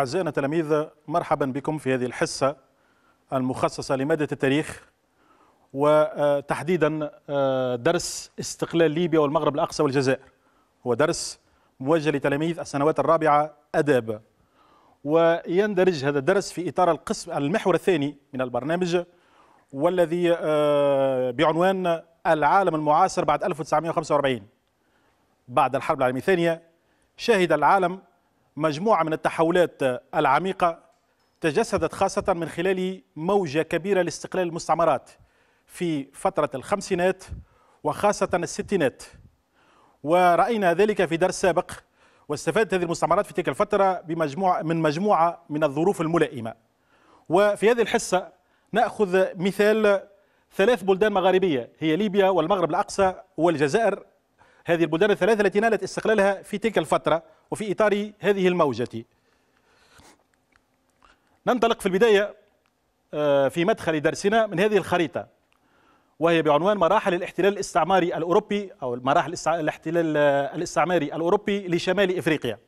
أعزائنا تلاميذ مرحبا بكم في هذه الحصة المخصصة لمادة التاريخ وتحديدا آه، درس استقلال ليبيا والمغرب الأقصى والجزائر هو درس موجه لتلاميذ السنوات الرابعة أداب ويندرج هذا الدرس في إطار القسم المحور الثاني من البرنامج والذي آه، بعنوان العالم المعاصر بعد 1945 بعد الحرب العالمية الثانية شهد العالم مجموعة من التحولات العميقة تجسدت خاصة من خلال موجة كبيرة لاستقلال المستعمرات في فترة الخمسينات وخاصة الستينات ورأينا ذلك في درس سابق واستفادت هذه المستعمرات في تلك الفترة بمجموعة من مجموعة من الظروف الملائمة وفي هذه الحصة نأخذ مثال ثلاث بلدان مغاربية هي ليبيا والمغرب الأقصى والجزائر هذه البلدان الثلاثة التي نالت استقلالها في تلك الفترة وفي إطار هذه الموجة ننطلق في البداية آه، في مدخل درسنا من هذه الخريطة وهي بعنوان مراحل الاحتلال الاستعماري الأوروبي أو مراحل الاحتلال آه، الاستعماري الأوروبي لشمال إفريقيا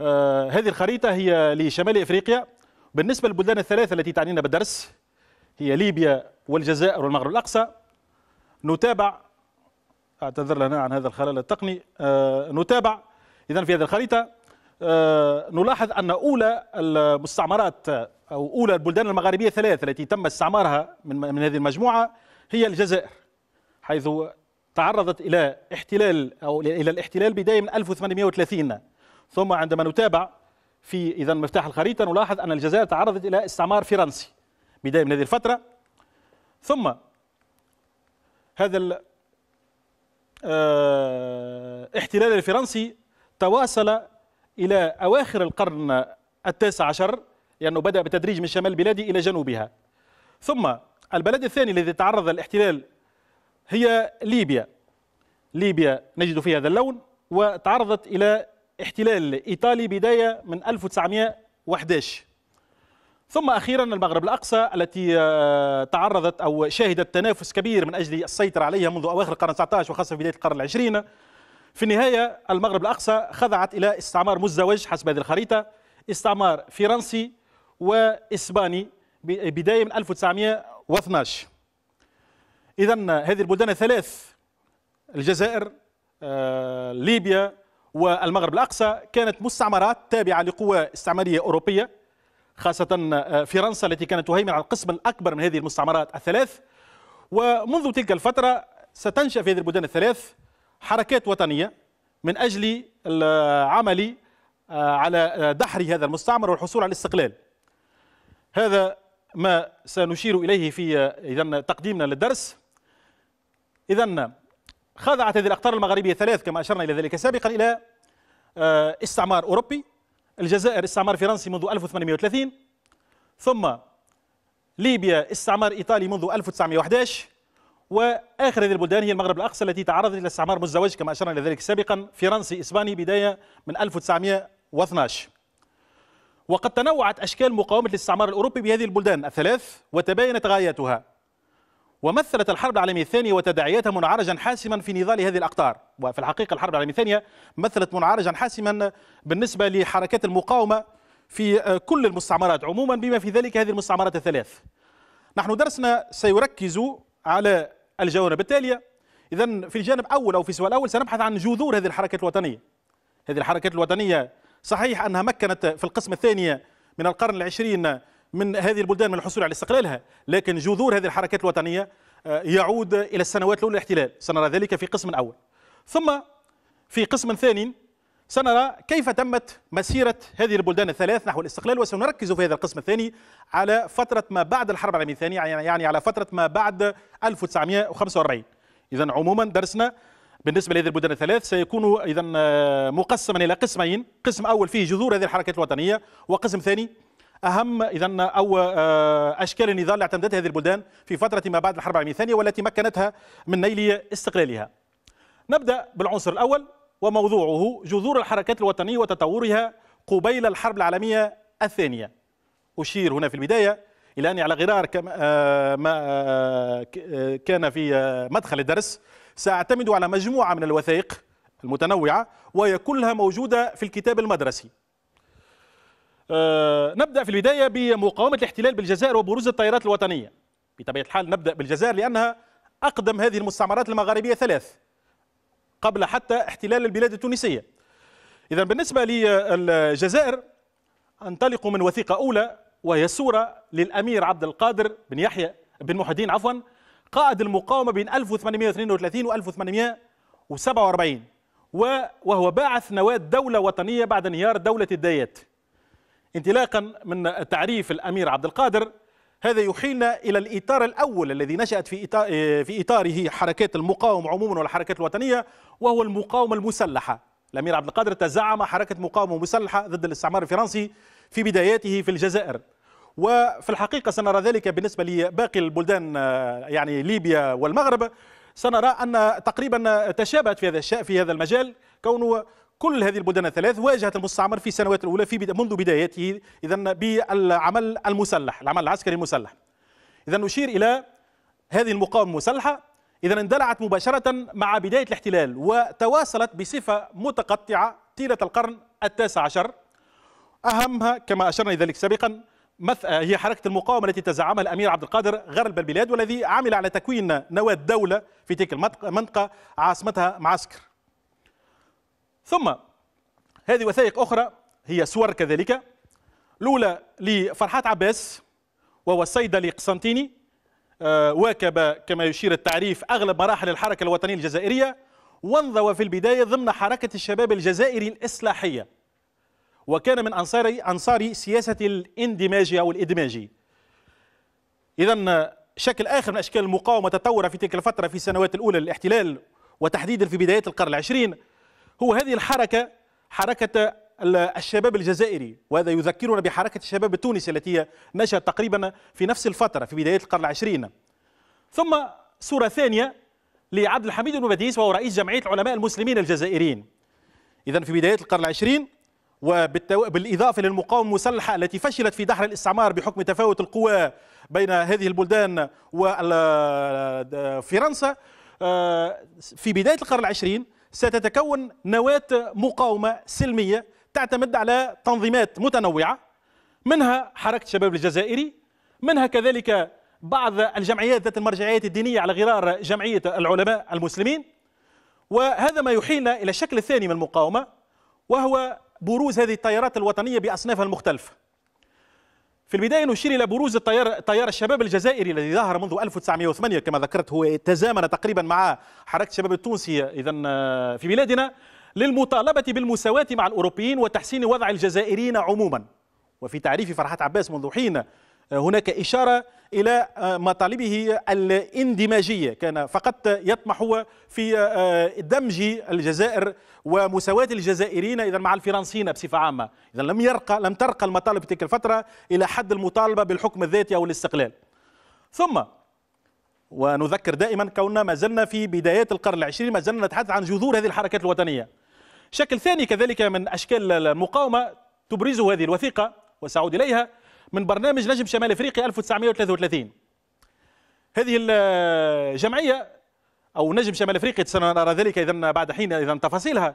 آه، هذه الخريطة هي لشمال إفريقيا بالنسبة للبلدان الثلاثة التي تعنينا بالدرس هي ليبيا والجزائر والمغرب الأقصى نتابع أعتذر لنا عن هذا الخلل التقني نتابع إذا في هذه الخريطة آه، نلاحظ أن أولى المستعمرات أو أولى البلدان المغاربية الثلاث التي تم استعمارها من, من هذه المجموعة هي الجزائر حيث تعرضت إلى احتلال أو إلى الاحتلال بداية من 1830 ثم عندما نتابع في إذا مفتاح الخريطة نلاحظ أن الجزائر تعرضت إلى استعمار فرنسي بداية من هذه الفترة ثم هذا الاحتلال آه، الفرنسي تواصل إلى أواخر القرن التاسع عشر لأنه بدأ بتدريج من شمال البلاد إلى جنوبها ثم البلد الثاني الذي تعرض للاحتلال هي ليبيا ليبيا نجد فيها هذا اللون وتعرضت إلى احتلال إيطالي بداية من 1911 ثم أخيرا المغرب الأقصى التي آه، تعرضت أو شهدت تنافس كبير من أجل السيطرة عليها منذ أواخر القرن 19 وخاصة في بداية القرن العشرين في النهاية المغرب الأقصى خضعت إلى استعمار مزدوج حسب هذه الخريطة استعمار فرنسي وإسباني بداية من 1912 إذا هذه البلدان الثلاث الجزائر آه، ليبيا والمغرب الأقصى كانت مستعمرات تابعة لقوى استعمارية أوروبية خاصة آه، فرنسا التي كانت تهيمن على القسم الأكبر من هذه المستعمرات الثلاث ومنذ تلك الفترة ستنشأ في هذه البلدان الثلاث حركات وطنية من أجل العمل آه، على آه، دحر هذا المستعمر والحصول على الاستقلال هذا ما سنشير إليه في آه، إذا تقديمنا للدرس إذا خضعت هذه الأقطار المغربية ثلاث كما أشرنا إلى ذلك سابقا إلى استعمار أوروبي الجزائر استعمار فرنسي منذ 1830 ثم ليبيا استعمار إيطالي منذ 1911 واخر هذه البلدان هي المغرب الاقصى التي تعرضت الى استعمار مزدوج كما اشرنا الى ذلك سابقا فرنسي اسباني بدايه من 1912 وقد تنوعت اشكال مقاومه الاستعمار الاوروبي بهذه البلدان الثلاث وتباينت غاياتها ومثلت الحرب العالميه الثانيه وتداعياتها منعرجا حاسما في نضال هذه الاقطار وفي الحقيقه الحرب العالميه الثانيه مثلت منعرجا حاسما بالنسبه لحركات المقاومه في آه، كل المستعمرات عموما بما في ذلك هذه المستعمرات الثلاث نحن درسنا سيركز على الجوانب التالية إذا في الجانب أول أو في السؤال الأول سنبحث عن جذور هذه الحركات الوطنية هذه الحركات الوطنية صحيح أنها مكنت في القسم الثاني من القرن العشرين من هذه البلدان من الحصول على استقلالها لكن جذور هذه الحركات الوطنية آه، يعود إلى السنوات الأولى الاحتلال سنرى ذلك في قسم أول ثم في قسم ثاني سنرى كيف تمت مسيرة هذه البلدان الثلاث نحو الاستقلال وسنركز في هذا القسم الثاني على فترة ما بعد الحرب العالمية الثانية يعني, يعني على فترة ما بعد 1945 إذا عموما درسنا بالنسبة لهذه البلدان الثلاث سيكون إذا آه، مقسما إلى قسمين قسم أول فيه جذور هذه الحركات الوطنية وقسم ثاني أهم إذا أو آه، أشكال النضال اللي اعتمدتها هذه البلدان في فترة ما بعد الحرب العالمية الثانية والتي مكنتها من نيل استقلالها نبدأ بالعنصر الأول وموضوعه جذور الحركات الوطنية وتطورها قبيل الحرب العالمية الثانية أشير هنا في البداية إلى أني على غرار آه، ما آه، آه، كان في مدخل الدرس سأعتمد على مجموعة من الوثائق المتنوعة وهي كلها موجودة في الكتاب المدرسي نبدأ في البداية بمقاومة الاحتلال بالجزائر وبروز التيارات الوطنية بطبيعة الحال نبدأ بالجزائر لأنها أقدم هذه المستعمرات المغاربية ثلاث قبل حتى احتلال البلاد التونسية إذا بالنسبة للجزائر انطلق من وثيقة أولى وهي الصورة للأمير عبد القادر بن يحيى بن محي الدين عفوا قائد المقاومة بين 1832 و 1847 وهو باعث نواة دولة وطنية بعد انهيار دولة الدايات انطلاقا من تعريف الأمير عبد القادر هذا يحيلنا إلى الإطار الأول الذي نشأت في, إطار آه، في إطاره حركات المقاومة عموما والحركات الوطنية وهو المقاومة المسلحة الأمير عبد القادر تزعم حركة مقاومة مسلحة ضد الاستعمار الفرنسي في بداياته في الجزائر وفي الحقيقة سنرى ذلك بالنسبة لباقي البلدان آه، يعني ليبيا والمغرب سنرى أن تقريبا تشابهت في هذا الشيء في هذا المجال كونه كل هذه البلدان الثلاث واجهت المستعمر في السنوات الأولى في بدا منذ بدايته إذا بالعمل المسلح العمل العسكري المسلح إذا نشير إلى هذه المقاومة المسلحة إذا اندلعت مباشرة مع بداية الاحتلال وتواصلت بصفة متقطعة طيلة القرن التاسع عشر أهمها كما أشرنا ذلك سابقا هي حركة المقاومة التي تزعمها الأمير عبد القادر غرب البلاد والذي عمل على تكوين نواة دولة في تلك المنطقة عاصمتها معسكر ثم هذه وثائق أخرى هي صور كذلك الأولى لفرحات عباس وهو الصيدلي قسنطيني آه، واكب كما يشير التعريف أغلب مراحل الحركة الوطنية الجزائرية وانضوى في البداية ضمن حركة الشباب الجزائري الإصلاحية وكان من أنصار أنصار سياسة الاندماج أو الإدماجي إذا شكل آخر من أشكال المقاومة تطور في تلك الفترة في السنوات الأولى للاحتلال وتحديدا في بدايات القرن العشرين هو هذه الحركة حركة الشباب الجزائري وهذا يذكرنا بحركة الشباب التونسي التي نشأت تقريبا في نفس الفترة في بداية القرن العشرين ثم صورة ثانية لعبد الحميد باديس وهو رئيس جمعية العلماء المسلمين الجزائريين إذا في بداية القرن العشرين وبالإضافة للمقاومة المسلحة التي فشلت في دحر الاستعمار بحكم تفاوت القوى بين هذه البلدان وفرنسا آه، في بداية القرن العشرين ستتكون نواة مقاومة سلمية تعتمد على تنظيمات متنوعة منها حركة الشباب الجزائري منها كذلك بعض الجمعيات ذات المرجعيات الدينية على غرار جمعية العلماء المسلمين وهذا ما يحيلنا إلى الشكل الثاني من المقاومة وهو بروز هذه التيارات الوطنية بأصنافها المختلفة في البداية نشير إلى بروز التيار تيار الشباب الجزائري الذي ظهر منذ 1908 كما ذكرت هو تزامن تقريبا مع حركة الشباب التونسي إذا آه، في بلادنا للمطالبة بالمساواة مع الأوروبيين وتحسين وضع الجزائريين عموما وفي تعريف فرحات عباس منذ حين آه، هناك إشارة إلى آه، مطالبه الاندماجية كان فقط يطمح في آه، دمج الجزائر ومساواة الجزائريين إذا مع الفرنسيين بصفة عامة إذا لم يرقى لم ترقى المطالب في تلك الفترة إلى حد المطالبة بالحكم الذاتي أو الاستقلال ثم ونذكر دائما كوننا ما زلنا في بدايات القرن العشرين ما زلنا نتحدث عن جذور هذه الحركات الوطنية شكل ثاني كذلك من أشكال المقاومة تبرزه هذه الوثيقة وسأعود إليها من برنامج نجم شمال افريقيا 1933 هذه الجمعيه او نجم شمال افريقيا سنرى ذلك اذا بعد حين اذا تفاصيلها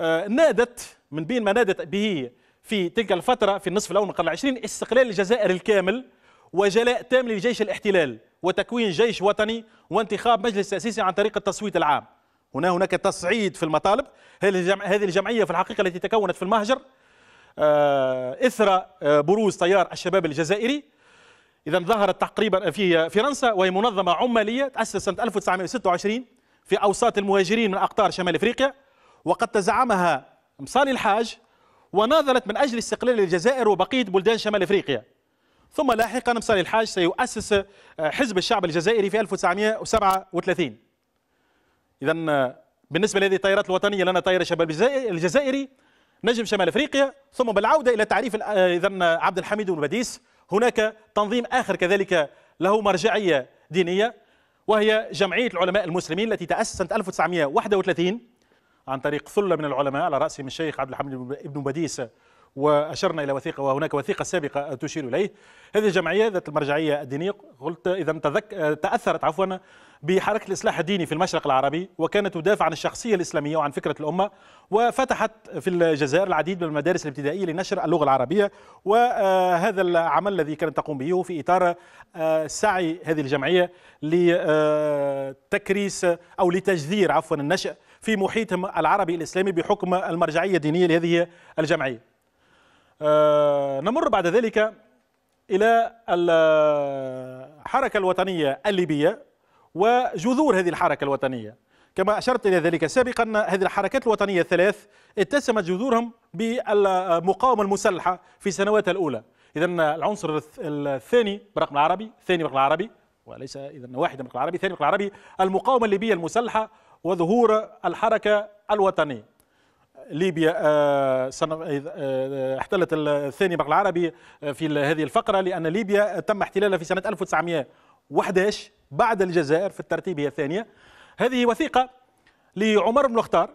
آه، نادت من بين ما نادت به في تلك الفتره في النصف الاول من القرن العشرين استقلال الجزائر الكامل وجلاء تام لجيش الاحتلال وتكوين جيش وطني وانتخاب مجلس تاسيسي عن طريق التصويت العام هنا هناك تصعيد في المطالب هذه الجمعيه في الحقيقه التي تكونت في المهجر آه، إثر آه، بروز تيار الشباب الجزائري إذا ظهرت تقريبا في فرنسا وهي منظمة عمالية تأسست سنة 1926 في أوساط المهاجرين من أقطار شمال إفريقيا وقد تزعمها مصالي الحاج وناضلت من أجل استقلال الجزائر وبقية بلدان شمال إفريقيا ثم لاحقا مصالي الحاج سيؤسس آه، حزب الشعب الجزائري في 1937 إذا بالنسبة لهذه التيارات الوطنية لنا تيار الشباب الجزائري نجم شمال افريقيا ثم بالعوده الى تعريف آه، اذا عبد الحميد بن هناك تنظيم اخر كذلك له مرجعيه دينيه وهي جمعيه العلماء المسلمين التي تاسست سنه 1931 عن طريق ثله من العلماء على راسهم الشيخ عبد الحميد بن بديس واشرنا الى وثيقه وهناك وثيقه سابقه تشير اليه هذه الجمعيه ذات المرجعيه الدينيه قلت اذا تذك... تاثرت عفوا بحركة الإصلاح الديني في المشرق العربي وكانت تدافع عن الشخصية الإسلامية وعن فكرة الأمة وفتحت في الجزائر العديد من المدارس الابتدائية لنشر اللغة العربية وهذا العمل الذي كانت تقوم به في إطار آه، سعي هذه الجمعية لتكريس آه، أو لتجذير عفوا النشأ في محيطهم العربي الإسلامي بحكم المرجعية الدينية لهذه الجمعية آه، نمر بعد ذلك إلى الحركة الوطنية الليبية وجذور هذه الحركة الوطنية كما أشرت إلى ذلك سابقا هذه الحركات الوطنية الثلاث اتسمت جذورهم بالمقاومة المسلحة في سنواتها الأولى إذا العنصر الثاني برقم العربي الثاني برقم العربي وليس إذا واحد برقم العربي ثاني برقم العربي المقاومة الليبية المسلحة وظهور الحركة الوطنيه ليبيا آه، آه، احتلت الثاني برقم العربي آه، في هذه الفقرة لأن ليبيا تم احتلالها في سنة 1911 بعد الجزائر في الترتيب هي الثانية هذه وثيقة لعمر بن الخطار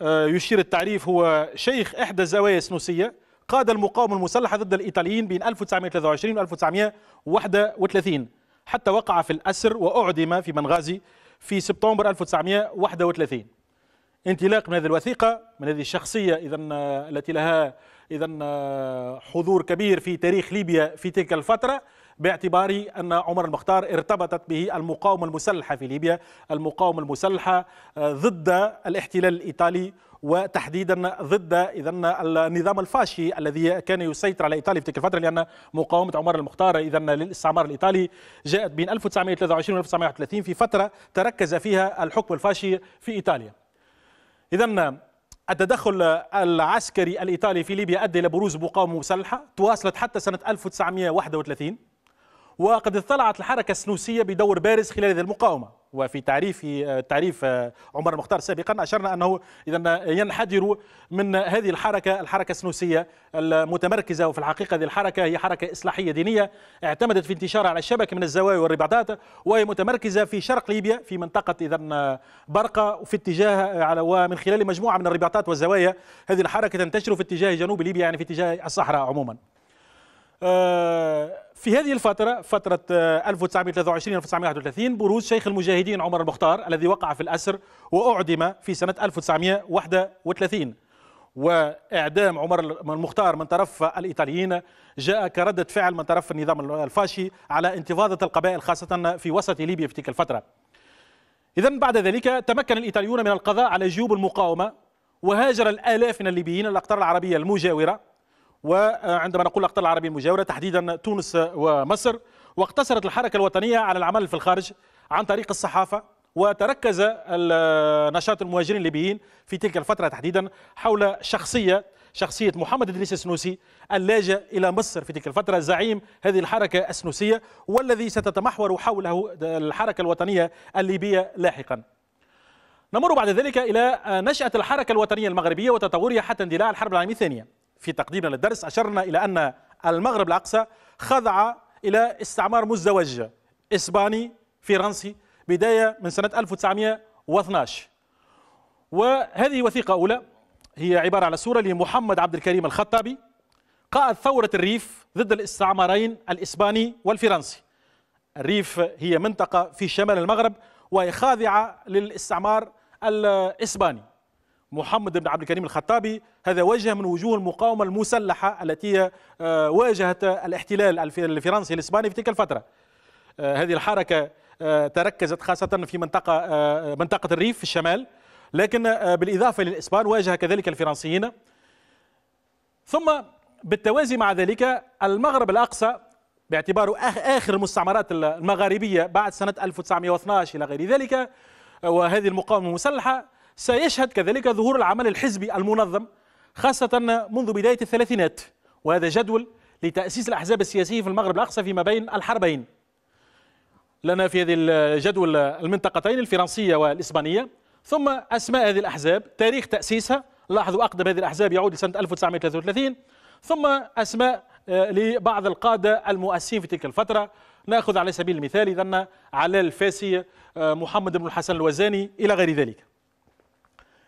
آه، يشير التعريف هو شيخ إحدى الزوايا السنوسية قاد المقاومة المسلحة ضد الإيطاليين بين 1923 و 1931 حتى وقع في الأسر وأعدم في بنغازي في سبتمبر 1931 انطلاق من هذه الوثيقة من هذه الشخصية إذا آه، التي لها إذا آه، حضور كبير في تاريخ ليبيا في تلك الفترة باعتبار أن عمر المختار ارتبطت به المقاومة المسلحة في ليبيا المقاومة المسلحة آه، ضد الاحتلال الإيطالي وتحديدا ضد اذا النظام الفاشي الذي كان يسيطر على ايطاليا في تلك الفتره لان مقاومه عمر المختار اذا للاستعمار الايطالي جاءت بين 1923 و 1931 في فتره تركز فيها الحكم الفاشي في ايطاليا. اذا التدخل العسكري الايطالي في ليبيا ادى الى بروز مقاومه مسلحه تواصلت حتى سنه 1931 وقد اطلعت الحركة السنوسية بدور بارز خلال هذه المقاومة وفي تعريف تعريف عمر المختار سابقا اشرنا انه اذا ينحدر من هذه الحركه الحركه السنوسيه المتمركزه وفي الحقيقه هذه الحركه هي حركه اصلاحيه دينيه اعتمدت في انتشارها على الشبكه من الزوايا والرباطات وهي متمركزه في شرق ليبيا في منطقه اذا برقه وفي اتجاه على ومن خلال مجموعه من الرباطات والزوايا هذه الحركه تنتشر في اتجاه جنوب ليبيا يعني في اتجاه الصحراء عموما. أه في هذه الفترة فترة 1923 آه، 1931 بروز شيخ المجاهدين عمر المختار الذي وقع في الأسر وأعدم في سنة 1931 وإعدام عمر المختار من طرف الإيطاليين جاء كردة فعل من طرف النظام الفاشي على انتفاضة القبائل خاصة في وسط ليبيا في تلك الفترة إذا بعد ذلك تمكن الإيطاليون من القضاء على جيوب المقاومة وهاجر الآلاف من الليبيين الأقطار العربية المجاورة وعندما نقول الأقطار العربية المجاورة تحديدا تونس ومصر واقتصرت الحركة الوطنية على العمل في الخارج عن طريق الصحافة وتركز نشاط المهاجرين الليبيين في تلك الفترة تحديدا حول شخصية شخصية محمد إدريس السنوسي اللاجئ إلى مصر في تلك الفترة زعيم هذه الحركة السنوسية والذي ستتمحور حوله الحركة الوطنية الليبية لاحقا نمر بعد ذلك إلى نشأة الحركة الوطنية المغربية وتطورها حتى اندلاع الحرب العالمية الثانية في تقديمنا للدرس أشرنا إلى أن المغرب الأقصى خضع إلى استعمار مزدوج إسباني فرنسي بداية من سنة 1912 وهذه وثيقة أولى هي عبارة على صورة لمحمد عبد الكريم الخطابي قائد ثورة الريف ضد الاستعمارين الإسباني والفرنسي الريف هي منطقة في شمال المغرب وهي خاضعة للاستعمار الإسباني محمد بن عبد الكريم الخطابي هذا وجه من وجوه المقاومة المسلحة التي آه، واجهت الاحتلال الفرنسي الإسباني في تلك الفترة آه، هذه الحركة آه، تركزت خاصة في منطقة منطقة الريف في الشمال لكن بالإضافة للإسبان واجه كذلك الفرنسيين ثم بالتوازي مع ذلك المغرب الأقصى باعتباره آخر المستعمرات المغاربية بعد سنة 1912 إلى غير ذلك وهذه المقاومة المسلحة سيشهد كذلك ظهور العمل الحزبي المنظم خاصة منذ بداية الثلاثينات وهذا جدول لتأسيس الأحزاب السياسية في المغرب الأقصى فيما بين الحربين لنا في هذه الجدول المنطقتين الفرنسية والإسبانية ثم أسماء هذه الأحزاب تاريخ تأسيسها لاحظوا أقدم هذه الأحزاب يعود لسنة 1933 ثم أسماء آه، لبعض القادة المؤسسين في تلك الفترة نأخذ على سبيل المثال إذن علال الفاسي آه، محمد بن الحسن الوزاني إلى غير ذلك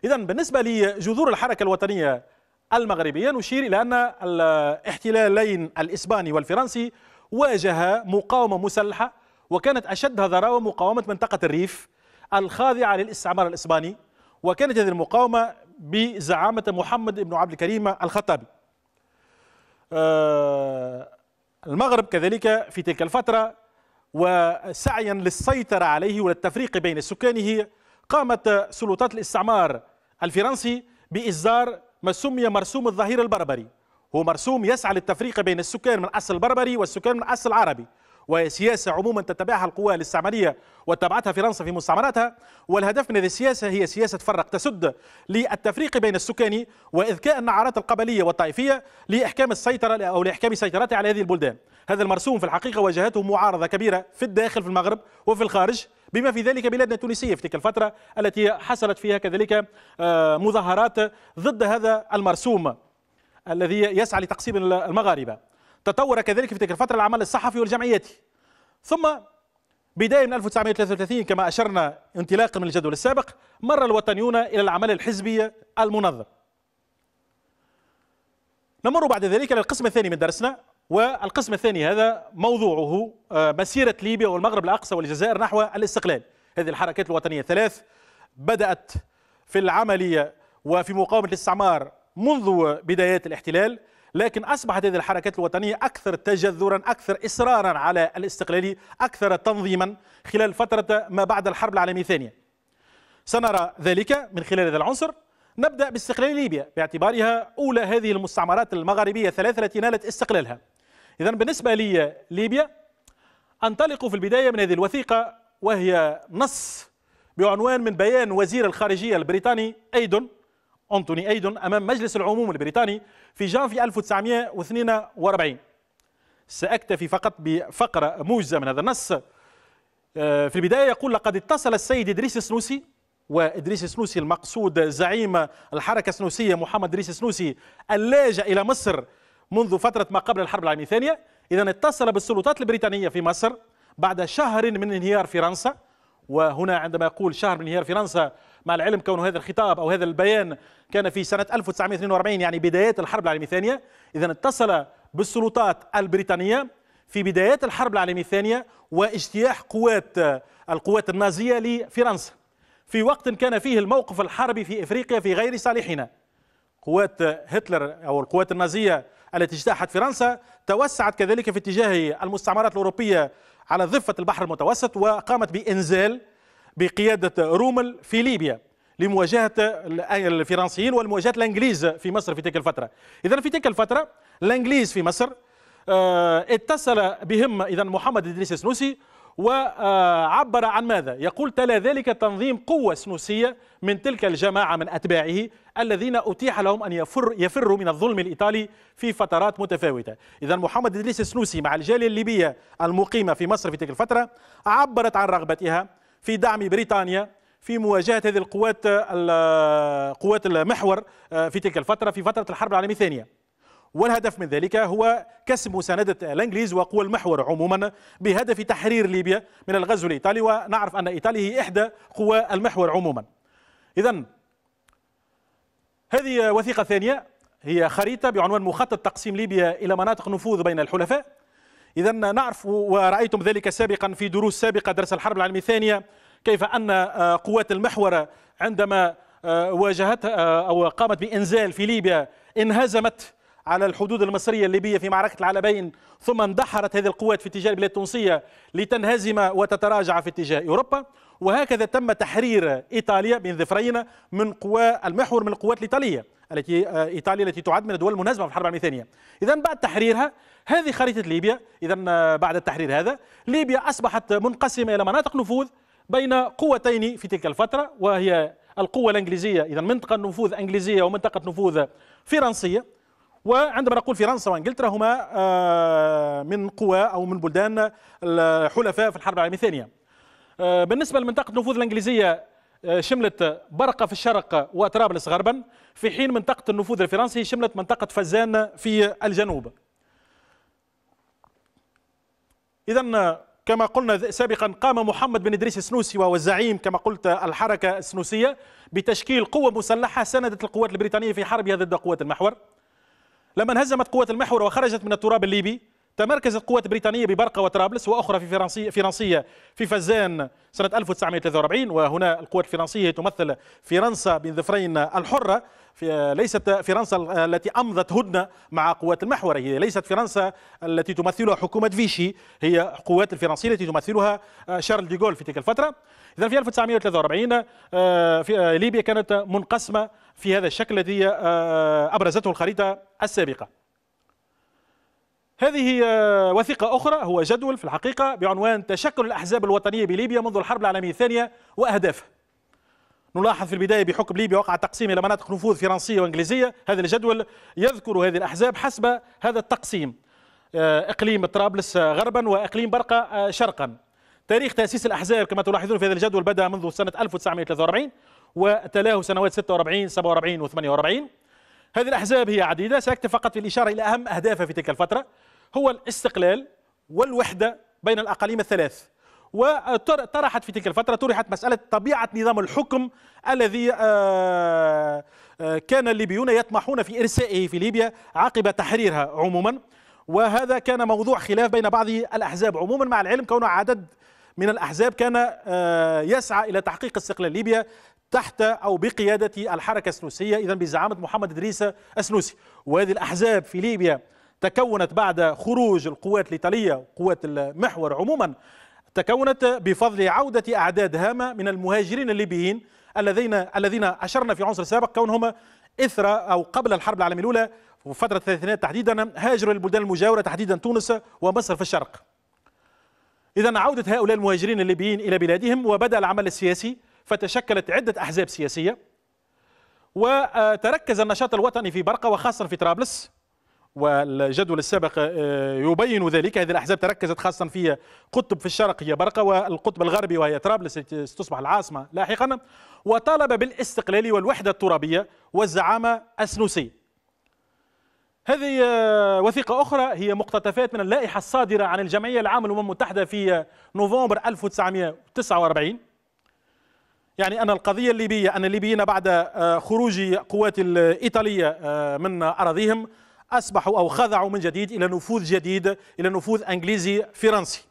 إذا بالنسبة لجذور الحركة الوطنية المغربية نشير إلى أن الاحتلالين الإسباني والفرنسي واجها مقاومة مسلحة وكانت أشدها ذراوة مقاومة منطقة الريف الخاضعة للاستعمار الإسباني وكانت هذه المقاومة بزعامة محمد بن عبد الكريم الخطابي آه، المغرب كذلك في تلك الفترة وسعيا للسيطرة عليه وللتفريق بين سكانه قامت سلطات الاستعمار الفرنسي بإصدار ما سمي مرسوم الظهير البربري هو مرسوم يسعى للتفريق بين السكان من أصل بربري والسكان من أصل عربي وسياسة عموما تتبعها القوى الاستعمارية واتبعتها فرنسا في مستعمراتها والهدف من هذه السياسة هي سياسة فرق تسد للتفريق بين السكان وإذكاء النعرات القبلية والطائفية لإحكام السيطرة أو لإحكام سيطرتها على هذه البلدان هذا المرسوم في الحقيقة واجهته معارضة كبيرة في الداخل في المغرب وفي الخارج بما في ذلك بلادنا التونسيه في تلك الفتره التي حصلت فيها كذلك آه، مظاهرات ضد هذا المرسوم الذي يسعى لتقسيم المغاربه تطور كذلك في تلك الفترة العمل الصحفي والجمعياتي ثم بداية من 1933 كما أشرنا انطلاقا من الجدول السابق مر الوطنيون إلى العمل الحزبي المنظم نمر بعد ذلك إلى القسم الثاني من درسنا والقسم الثاني هذا موضوعه آه، مسيرة ليبيا والمغرب الأقصى والجزائر نحو الاستقلال هذه الحركات الوطنية الثلاث بدأت في العمل وفي مقاومة الاستعمار منذ بدايات الاحتلال لكن أصبحت هذه الحركات الوطنية أكثر تجذرا أكثر إصرارا على الاستقلالية أكثر تنظيما خلال فترة ما بعد الحرب العالمية الثانية سنرى ذلك من خلال هذا العنصر نبدأ باستقلال ليبيا باعتبارها أولى هذه المستعمرات المغاربيه الثلاثة التي نالت استقلالها إذا بالنسبة لي ليبيا أنطلق في البداية من هذه الوثيقة وهي نص بعنوان من بيان وزير الخارجية البريطاني ايدون أنتوني أيدن أمام مجلس العموم البريطاني في جانفي 1942 سأكتفي فقط بفقرة موجزة من هذا النص آه، في البداية يقول لقد اتصل السيد إدريس السنوسي وإدريس السنوسي المقصود زعيم الحركة السنوسية محمد إدريس السنوسي اللاجئ إلى مصر منذ فترة ما قبل الحرب العالمية الثانية إذا اتصل بالسلطات البريطانية في مصر بعد شهر من انهيار فرنسا وهنا عندما يقول شهر من انهيار فرنسا مع العلم كون هذا الخطاب أو هذا البيان كان في سنة 1942 يعني بدايات الحرب العالمية الثانية إذا اتصل بالسلطات البريطانية في بدايات الحرب العالمية الثانية واجتياح قوات القوات النازية لفرنسا في وقت كان فيه الموقف الحربي في إفريقيا في غير صالحنا قوات هتلر أو القوات النازية التي اجتاحت فرنسا توسعت كذلك في اتجاه المستعمرات الأوروبية على ضفة البحر المتوسط وقامت بإنزال بقيادة رومل في ليبيا لمواجهة الفرنسيين والمواجهة الإنجليز في مصر في تلك الفترة إذا في تلك الفترة الإنجليز في مصر آه، اتصل بهم إذا محمد إدريس السنوسي وعبر آه، عن ماذا يقول تلا ذلك تنظيم قوة سنوسية من تلك الجماعة من أتباعه الذين أتيح لهم أن يفر يفروا من الظلم الإيطالي في فترات متفاوتة إذا محمد إدريس السنوسي مع الجالية الليبية المقيمة في مصر في تلك الفترة عبرت عن رغبتها في دعم بريطانيا في مواجهة هذه القوات قوات المحور آه، في تلك الفترة في فترة الحرب العالمية الثانية والهدف من ذلك هو كسب مساندة الإنجليز وقوى المحور عموما بهدف تحرير ليبيا من الغزو الإيطالي ونعرف أن إيطاليا هي إحدى قوى المحور عموما إذا هذه وثيقة ثانية هي خريطة بعنوان مخطط تقسيم ليبيا إلى مناطق نفوذ بين الحلفاء إذا نعرف ورأيتم ذلك سابقا في دروس سابقة درس الحرب العالمية الثانية كيف أن آه، قوات المحور عندما آه، واجهتها آه، أو قامت بإنزال في ليبيا انهزمت على الحدود المصرية الليبية في معركة العلبين ثم اندحرت هذه القوات في اتجاه البلاد التونسية لتنهزم وتتراجع في اتجاه أوروبا وهكذا تم تحرير إيطاليا بين ذفرين من قوى المحور من القوات الإيطالية التي آه، إيطاليا التي تعد من الدول المنهزمة في الحرب العالمية الثانية إذا بعد تحريرها هذه خريطة ليبيا إذا آه، بعد التحرير هذا ليبيا أصبحت منقسمة إلى مناطق نفوذ بين قوتين في تلك الفترة وهي القوة الإنجليزية إذا منطقة نفوذ إنجليزية ومنطقة نفوذ فرنسية وعندما نقول فرنسا وانجلترا هما آه، من قوى او من بلدان الحلفاء في الحرب العالميه الثانيه. آه، بالنسبه لمنطقه النفوذ الانجليزيه آه، شملت برقه في الشرق وطرابلس غربا في حين منطقه النفوذ الفرنسي شملت منطقه فزان في الجنوب. اذا كما قلنا سابقا قام محمد بن ادريس السنوسي وهو الزعيم كما قلت الحركه السنوسيه بتشكيل قوه مسلحه ساندت القوات البريطانيه في حربها ضد قوات المحور. لما انهزمت قوة المحور وخرجت من التراب الليبي تمركز القوات البريطانية ببرقة وطرابلس وأخرى في فرنسية, فرنسية في فزان سنة 1943 وهنا القوات الفرنسية تمثل فرنسا بظفرين الحرة ليست فرنسا التي أمضت هدنة مع قوات المحور هي ليست فرنسا التي تمثلها حكومة فيشي هي قوات الفرنسية التي تمثلها آه، شارل ديغول في تلك الفترة إذا في 1943 آه، في آه، ليبيا كانت منقسمة في هذا الشكل الذي أبرزته الخريطة السابقة هذه آه، وثيقة أخرى هو جدول في الحقيقة بعنوان تشكل الأحزاب الوطنية بليبيا منذ الحرب العالمية الثانية وأهدافها نلاحظ في البداية بحكم ليبيا وقع تقسيم إلى مناطق نفوذ فرنسية وإنجليزية هذا الجدول يذكر هذه الأحزاب حسب هذا التقسيم آه، إقليم طرابلس آه، غربا وإقليم برقة شرقا تاريخ تأسيس الأحزاب كما تلاحظون في هذا الجدول بدأ منذ سنة 1943 وتلاه سنوات 46 47 و48 هذه الأحزاب هي عديدة سأكتفي فقط في الإشارة إلى أهم أهدافها في تلك الفترة هو الاستقلال والوحدة بين الأقاليم الثلاث وطرحت في تلك الفترة طرحت مسألة طبيعة نظام الحكم الذي آه، آه، كان الليبيون يطمحون في إرسائه في ليبيا عقب تحريرها عموما وهذا كان موضوع خلاف بين بعض الأحزاب عموما مع العلم كون عدد من الأحزاب كان آه، يسعى إلى تحقيق استقلال ليبيا تحت أو بقيادة الحركة السنوسية إذا بزعامة محمد إدريس السنوسي وهذه الأحزاب في ليبيا تكونت بعد خروج القوات الإيطالية قوات المحور عموما تكونت بفضل عودة أعداد هامة من المهاجرين الليبيين الذين الذين أشرنا في عنصر سابق كونهم إثر أو قبل الحرب العالمية الأولى وفترة الثلاثينات تحديدا هاجروا للبلدان المجاورة تحديدا تونس ومصر في الشرق إذا عودة هؤلاء المهاجرين الليبيين إلى بلادهم وبدأ العمل السياسي فتشكلت عدة أحزاب سياسية وتركز النشاط الوطني في برقة وخاصة في طرابلس والجدول السابق آه، يبين ذلك هذه الأحزاب تركزت خاصة في قطب في الشرق هي برقة والقطب الغربي وهي طرابلس ستصبح العاصمة لاحقا وطالب بالاستقلال والوحدة الترابية والزعامة السنوسي هذه آه، وثيقة أخرى هي مقتطفات من اللائحة الصادرة عن الجمعية العامة للأمم المتحدة في نوفمبر 1949 يعني أن القضية الليبية أن الليبيين بعد آه، خروج قوات الإيطالية من أراضيهم أصبحوا أو خضعوا من جديد إلى نفوذ جديد إلى نفوذ أنجليزي فرنسي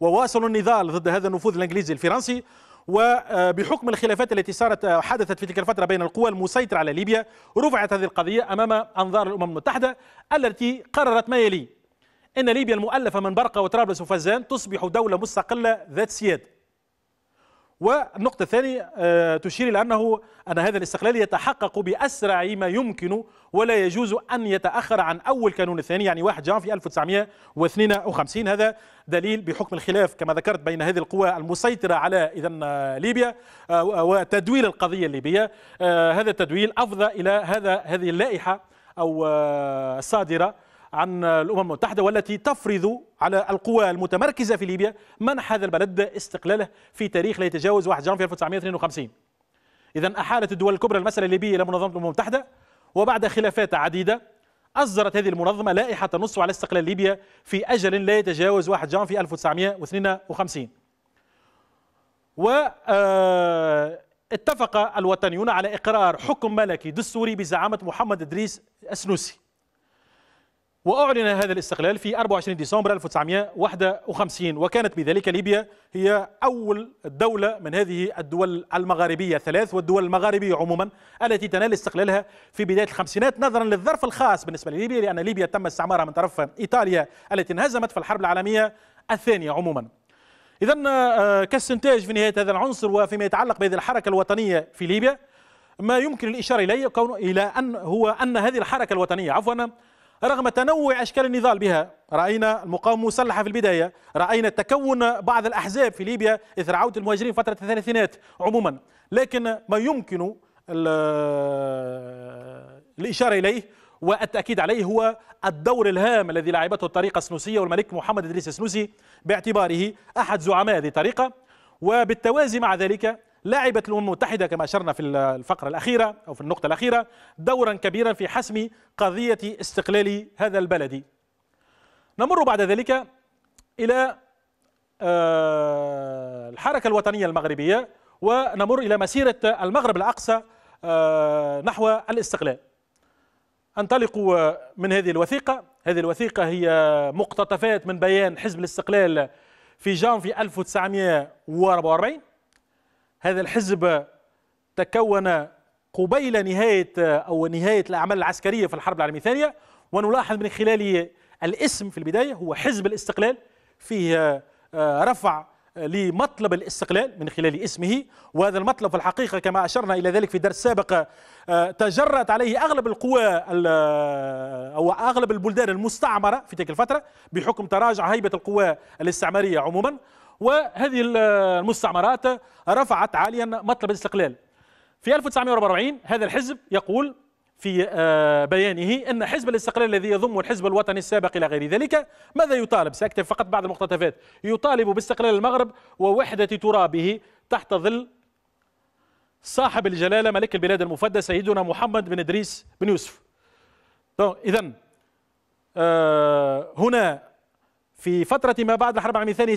وواصلوا النضال ضد هذا النفوذ الانجليزي الفرنسي وبحكم آه، الخلافات التي صارت آه، حدثت في تلك الفتره بين القوى المسيطره على ليبيا رفعت هذه القضيه امام انظار الامم المتحده التي قررت ما يلي ان ليبيا المؤلفه من برقه وطرابلس وفزان تصبح دوله مستقله ذات سياده والنقطة الثانية آه، تشير إلى أنه أن هذا الاستقلال يتحقق بأسرع ما يمكن ولا يجوز أن يتأخر عن أول كانون الثاني يعني 1 جان في 1952 هذا دليل بحكم الخلاف كما ذكرت بين هذه القوى المسيطرة على إذا آه، ليبيا آه، وتدويل القضية الليبية هذا التدويل أفضى إلى هذا هذه اللائحة أو الصادرة عن الأمم المتحدة والتي تفرض على القوى المتمركزة في ليبيا منح هذا البلد استقلاله في تاريخ لا يتجاوز 1 جانفي 1952 إذا أحالت الدول الكبرى المسألة الليبية إلى منظمة الأمم المتحدة وبعد خلافات عديدة أصدرت هذه المنظمة لائحة تنص على استقلال ليبيا في أجل لا يتجاوز 1 جانفي 1952 و آه، اتفق الوطنيون على إقرار حكم ملكي دستوري بزعامة محمد إدريس السنوسي وأعلن هذا الاستقلال في 24 ديسمبر 1951 وكانت بذلك ليبيا هي أول دولة من هذه الدول المغاربية الثلاث والدول المغاربية عموما التي تنال استقلالها في بداية الخمسينات نظرا للظرف الخاص بالنسبة لليبيا لأن ليبيا تم استعمارها من طرف إيطاليا التي انهزمت في الحرب العالمية الثانية عموما إذا آه، كاستنتاج في نهاية هذا العنصر وفيما يتعلق بهذه الحركة الوطنية في ليبيا ما يمكن الإشارة إليه إلى أن هو أن هذه الحركة الوطنية عفوا رغم تنوع أشكال النضال بها رأينا المقاومة المسلحة في البداية رأينا تكون بعض الأحزاب في ليبيا إثر عودة المهاجرين فترة الثلاثينات عموما لكن ما يمكن الإشارة إليه والتأكيد عليه هو الدور الهام الذي لعبته الطريقة السنوسية والملك محمد إدريس السنوسي باعتباره أحد زعماء هذه الطريقة وبالتوازي مع ذلك لعبت الامم المتحده كما اشرنا في الفقره الاخيره او في النقطه الاخيره دورا كبيرا في حسم قضيه استقلال هذا البلد. نمر بعد ذلك الى آه، الحركه الوطنيه المغربيه ونمر الى مسيره المغرب الاقصى آه، نحو الاستقلال. انطلق آه، من هذه الوثيقه، هذه الوثيقه هي مقتطفات من بيان حزب الاستقلال في جانفي 1944 هذا الحزب تكون قبيل نهاية أو نهاية الأعمال العسكرية في الحرب العالمية الثانية ونلاحظ من خلال الاسم في البداية هو حزب الاستقلال فيه آه، رفع لمطلب الاستقلال من خلال اسمه وهذا المطلب في الحقيقة كما أشرنا إلى ذلك في درس سابق آه، تجرأت عليه أغلب القوى آه، أو أغلب البلدان المستعمرة في تلك الفترة بحكم تراجع هيبة القوى الاستعمارية عموما وهذه المستعمرات رفعت عاليا مطلب الاستقلال في 1944 هذا الحزب يقول في آه، بيانه أن حزب الاستقلال الذي يضم الحزب الوطني السابق إلى غير ذلك ماذا يطالب سأكتب فقط بعض المقتطفات يطالب باستقلال المغرب ووحدة ترابه تحت ظل صاحب الجلالة ملك البلاد المفدى سيدنا محمد بن إدريس بن يوسف إذا آه، هنا في فترة ما بعد الحرب العالمية الثانية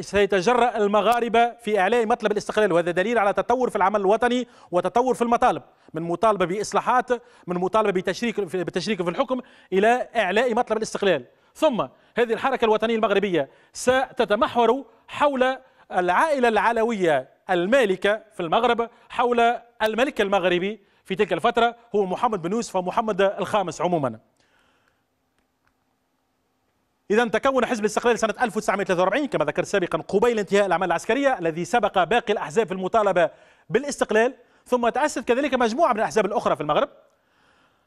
سيتجرأ المغاربة في إعلاء مطلب الاستقلال وهذا دليل على تطور في العمل الوطني وتطور في المطالب من مطالبة بإصلاحات من مطالبة بتشريك بتشريك في الحكم إلى إعلاء مطلب الاستقلال ثم هذه الحركة الوطنية المغربية ستتمحور حول العائلة العلوية المالكة في المغرب حول الملك المغربي في تلك الفترة هو محمد بن يوسف ومحمد الخامس عموماً إذا تكون حزب الاستقلال سنة 1943 كما ذكرت سابقا قبيل انتهاء الأعمال العسكرية الذي سبق باقي الأحزاب في المطالبة بالاستقلال ثم تأسست كذلك مجموعة من الأحزاب الأخرى في المغرب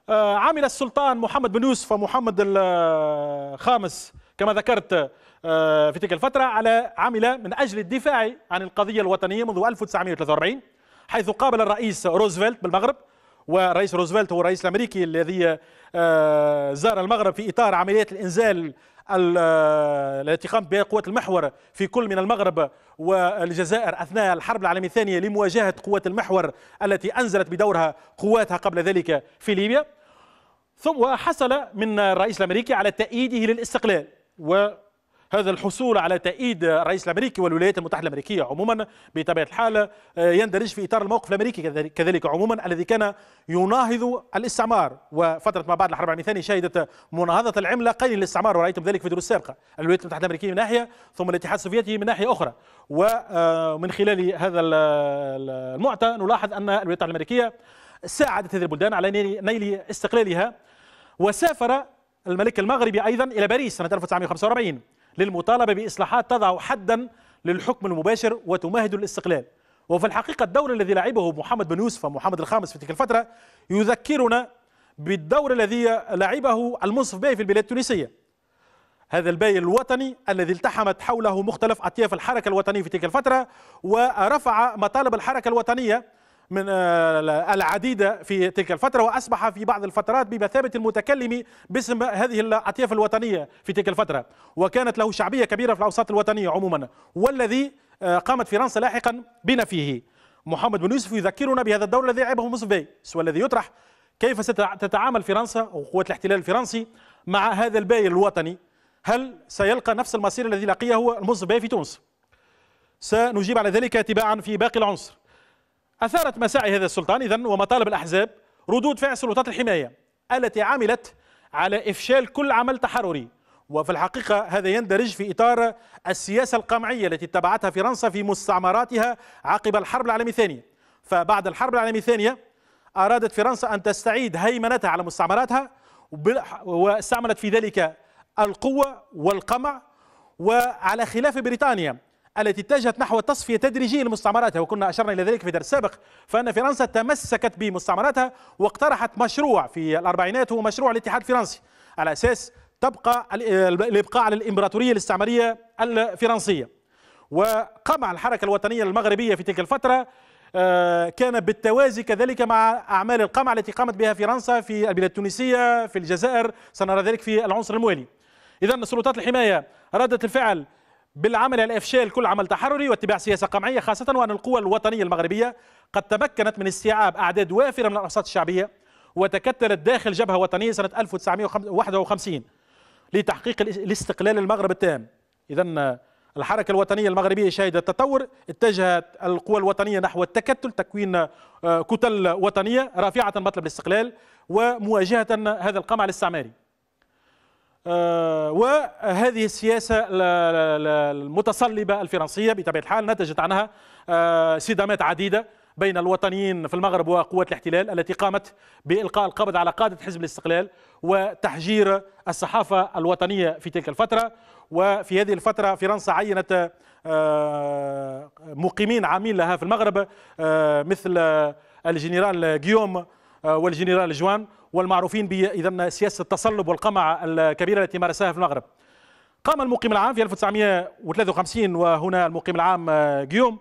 آه، عمل السلطان محمد بن يوسف ومحمد الخامس آه، كما ذكرت آه، في تلك الفترة على عمل من أجل الدفاع عن القضية الوطنية منذ 1943 حيث قابل الرئيس روزفلت بالمغرب والرئيس روزفلت هو الرئيس الأمريكي الذي زار المغرب في إطار عمليات الإنزال التي قامت بها قوات المحور في كل من المغرب والجزائر أثناء الحرب العالمية الثانية لمواجهة قوات المحور التي أنزلت بدورها قواتها قبل ذلك في ليبيا ثم حصل من الرئيس الأمريكي على تأييده للاستقلال و هذا الحصول على تأييد الرئيس الأمريكي والولايات المتحدة الأمريكية عموما بطبيعة الحال آه، يندرج في إطار الموقف الأمريكي كذلك عموما الذي كان يناهض الاستعمار وفترة ما بعد الحرب العالمية الثانية شهدت مناهضة العملة قليل الاستعمار ورأيتم ذلك في دروس السابقة الولايات المتحدة الأمريكية من ناحية ثم الاتحاد السوفيتي من ناحية أخرى ومن آه، خلال هذا المعطى نلاحظ أن الولايات المتحدة الأمريكية ساعدت هذه البلدان على نيل استقلالها وسافر الملك المغربي ايضا الى باريس سنه 1945 للمطالبة بإصلاحات تضع حدا للحكم المباشر وتمهد الاستقلال وفي الحقيقة الدور الذي لعبه محمد بن يوسف ومحمد الخامس في تلك الفترة يذكرنا بالدور الذي لعبه المنصف باي في البلاد التونسية هذا الباي الوطني الذي التحمت حوله مختلف أطياف الحركة الوطنية في تلك الفترة ورفع مطالب الحركة الوطنية من آه، العديدة في تلك الفترة وأصبح في بعض الفترات بمثابة المتكلم باسم هذه الأطياف الوطنية في تلك الفترة وكانت له شعبية كبيرة في الأوساط الوطنية عموما والذي آه، قامت فرنسا لاحقا بنا فيه محمد بن يوسف يذكرنا بهذا الدور الذي لعبه سوى الذي يطرح كيف ستتعامل فرنسا وقوات الاحتلال الفرنسي مع هذا الباي الوطني هل سيلقى نفس المصير الذي لقيه هو بي في تونس سنجيب على ذلك تباعا في باقي العنصر أثارت مساعي هذا السلطان إذا ومطالب الأحزاب ردود فعل سلطات الحماية التي عملت على إفشال كل عمل تحرري وفي الحقيقة هذا يندرج في إطار السياسة القمعية التي اتبعتها فرنسا في مستعمراتها عقب الحرب العالمية الثانية فبعد الحرب العالمية الثانية أرادت فرنسا أن تستعيد هيمنتها على مستعمراتها واستعملت في ذلك القوة والقمع وعلى خلاف بريطانيا التي اتجهت نحو التصفية تدريجية لمستعمراتها وكنا أشرنا إلى ذلك في درس سابق فأن فرنسا تمسكت بمستعمراتها واقترحت مشروع في الأربعينات هو مشروع الاتحاد الفرنسي على أساس تبقى الإبقاء على الإمبراطورية الاستعمارية الفرنسية وقمع الحركة الوطنية المغربية في تلك الفترة آه، كان بالتوازي كذلك مع أعمال القمع التي قامت بها فرنسا في البلاد التونسية في الجزائر سنرى ذلك في العنصر الموالي إذا سلطات الحماية ردت الفعل بالعمل على افشال كل عمل تحرري واتباع سياسه قمعيه خاصه وان القوى الوطنيه المغربيه قد تمكنت من استيعاب اعداد وافره من الاوساط الشعبيه وتكتلت داخل جبهه وطنيه سنه 1951 لتحقيق الاستقلال المغرب التام اذا الحركة الوطنية المغربية شهدت تطور اتجهت القوى الوطنية نحو التكتل تكوين آه، كتل وطنية رافعة مطلب الاستقلال ومواجهة هذا القمع الاستعماري آه، وهذه السياسة المتصلبة الفرنسية بطبيعة الحال نتجت عنها آه، صدامات عديدة بين الوطنيين في المغرب وقوات الاحتلال التي قامت بإلقاء القبض على قادة حزب الاستقلال وتحجير الصحافة الوطنية في تلك الفترة وفي هذه الفترة فرنسا عينت آه، مقيمين عامين لها في المغرب مثل الجنرال جيوم والجنرال جوان والمعروفين بإذا سياسة التصلب والقمع الكبيرة التي مارسها في المغرب قام المقيم العام في 1953 وهنا المقيم العام آه، جيوم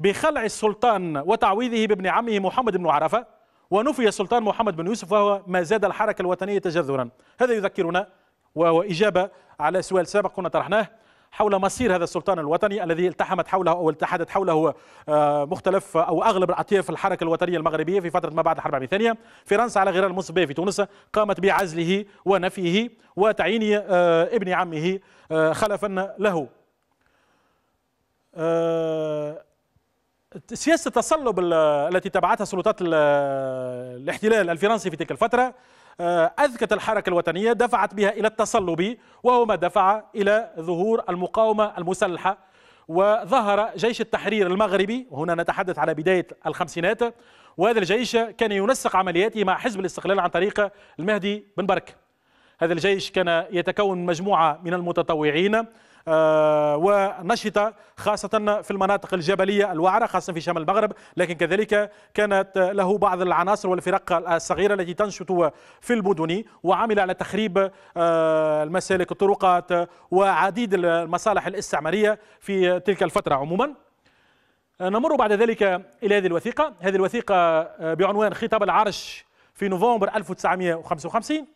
بخلع السلطان وتعويضه بابن عمه محمد بن عرفة ونفي السلطان محمد بن يوسف وهو ما زاد الحركة الوطنية تجذرا هذا يذكرنا وهو إجابة على سؤال سابق كنا طرحناه حول مصير هذا السلطان الوطني الذي التحمت حوله أو التحدت حوله آه، مختلف أو أغلب الأطياف الحركة الوطنية المغربية في فترة ما بعد الحرب العالمية الثانية فرنسا على غرار المنصب في تونس قامت بعزله ونفيه وتعيين آه، ابن عمه آه، خلفا له سياسة التصلب التي تبعتها سلطات الاحتلال الفرنسي في تلك الفترة آه، أذكت الحركة الوطنية دفعت بها إلى التصلب وهو ما دفع إلى ظهور المقاومة المسلحة وظهر جيش التحرير المغربي وهنا نتحدث على بداية الخمسينات وهذا الجيش كان ينسق عملياته مع حزب الاستقلال عن طريق المهدي بن برك هذا الجيش كان يتكون مجموعة من المتطوعين آه، ونشطة خاصة في المناطق الجبلية الوعرة خاصة في شمال المغرب لكن كذلك كانت له بعض العناصر والفرق الصغيرة التي تنشط في المدن وعمل على تخريب آه، المسالك الطرقات وعديد المصالح الاستعمارية في تلك الفترة عموما آه، نمر بعد ذلك إلى هذه الوثيقة هذه الوثيقة بعنوان خطاب العرش في نوفمبر 1955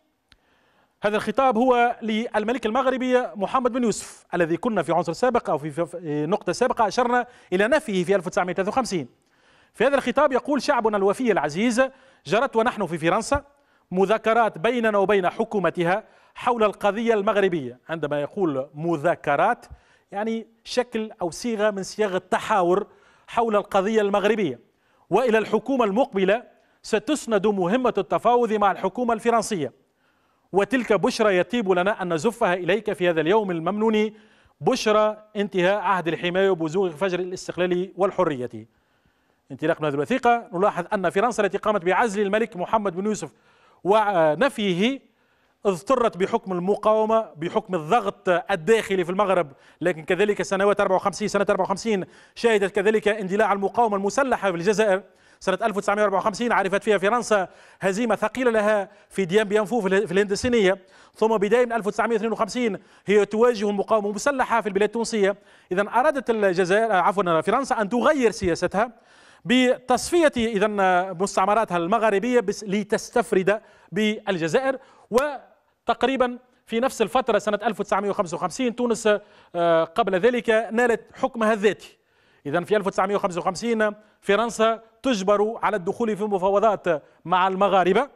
هذا الخطاب هو للملك المغربي محمد بن يوسف الذي كنا في عنصر سابق أو في نقطة سابقة أشرنا إلى نفيه في 1953 في هذا الخطاب يقول شعبنا الوفي العزيز جرت ونحن في فرنسا مذاكرات بيننا وبين حكومتها حول القضية المغربية عندما يقول مذاكرات يعني شكل أو صيغة من صيغ التحاور حول القضية المغربية وإلى الحكومة المقبلة ستسند مهمة التفاوض مع الحكومة الفرنسية وتلك بشرى يطيب لنا أن نزفها إليك في هذا اليوم الممنون بشرى انتهاء عهد الحماية وبزوغ فجر الاستقلال والحرية انطلاقا من هذه الوثيقة نلاحظ أن فرنسا التي قامت بعزل الملك محمد بن يوسف ونفيه اضطرت بحكم المقاومة بحكم الضغط الداخلي في المغرب لكن كذلك سنوات 54 سنة 54 شهدت كذلك اندلاع المقاومة المسلحة في الجزائر سنة 1954 عرفت فيها فرنسا هزيمة ثقيلة لها في ديان بيانفو في الهند الصينية ثم بداية من 1952 هي تواجه المقاومة المسلحة في البلاد التونسية إذا أرادت الجزائر آه، عفوا فرنسا أن تغير سياستها بتصفية إذا مستعمراتها المغربية لتستفرد بالجزائر وتقريبا في نفس الفترة سنة 1955 تونس آه، قبل ذلك نالت حكمها الذاتي إذا في 1955 فرنسا تجبر على الدخول في مفاوضات مع المغاربة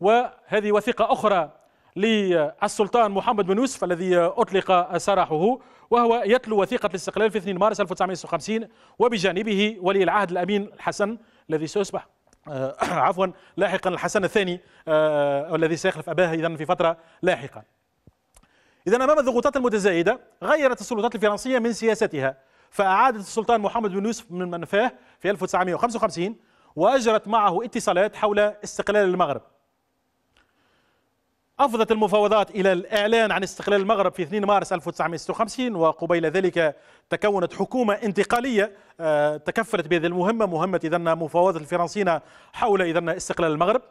وهذه وثيقة أخرى للسلطان محمد بن يوسف الذي أطلق سراحه وهو يتلو وثيقة الاستقلال في 2 مارس 1956 وبجانبه ولي العهد الأمين الحسن الذي سيصبح آه، عفوا لاحقا الحسن الثاني آه، الذي سيخلف أباه إذا في فترة لاحقة إذا أمام الضغوطات المتزايدة غيرت السلطات الفرنسية من سياستها فأعادت السلطان محمد بن يوسف من منفاه في 1955 وأجرت معه اتصالات حول استقلال المغرب أفضت المفاوضات إلى الإعلان عن استقلال المغرب في 2 مارس 1956 وقبيل ذلك تكونت حكومة انتقالية آه، تكفلت بهذه المهمة مهمة إذن مفاوضة الفرنسيين حول إذن استقلال المغرب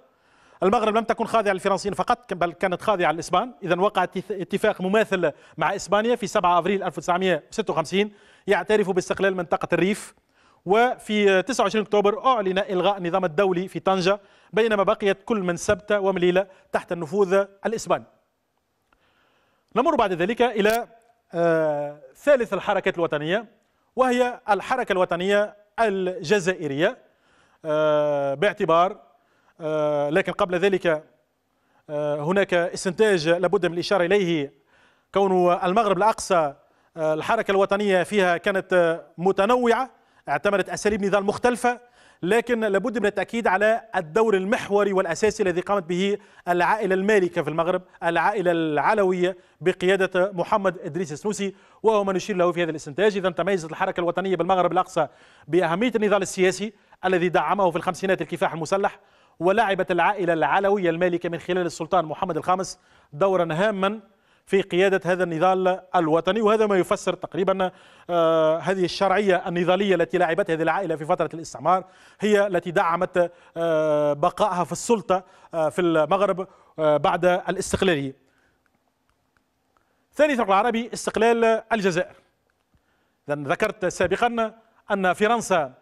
المغرب لم تكن خاضعة للفرنسيين فقط بل كانت خاضعة للإسبان إذا وقع اتفاق مماثل مع إسبانيا في 7 أبريل 1956 يعترف باستقلال منطقة الريف وفي 29 أكتوبر أعلن إلغاء النظام الدولي في طنجة بينما بقيت كل من سبتة ومليلة تحت النفوذ الإسباني نمر بعد ذلك إلى آه، ثالث الحركات الوطنية وهي الحركة الوطنية الجزائرية آه، باعتبار آه، لكن قبل ذلك هناك استنتاج لابد من الإشارة إليه كون المغرب الأقصى آه، الحركة الوطنية فيها كانت آه، متنوعة اعتمدت أساليب نضال مختلفة لكن لابد من التأكيد على الدور المحوري والأساسي الذي قامت به العائلة المالكة في المغرب العائلة العلوية بقيادة محمد إدريس السنوسي وهو ما نشير له في هذا الاستنتاج إذا تميزت الحركة الوطنية بالمغرب الأقصى بأهمية النضال السياسي الذي دعمه في الخمسينات الكفاح المسلح ولعبت العائلة العلوية المالكة من خلال السلطان محمد الخامس دورا هاما في قيادة هذا النضال الوطني وهذا ما يفسر تقريبا آه، هذه الشرعية النضالية التي لعبتها هذه العائلة في فترة الاستعمار هي التي دعمت آه، بقائها في السلطة آه، في المغرب بعد الاستقلالية ثاني ثغر العربي استقلال الجزائر ذكرت سابقا أن فرنسا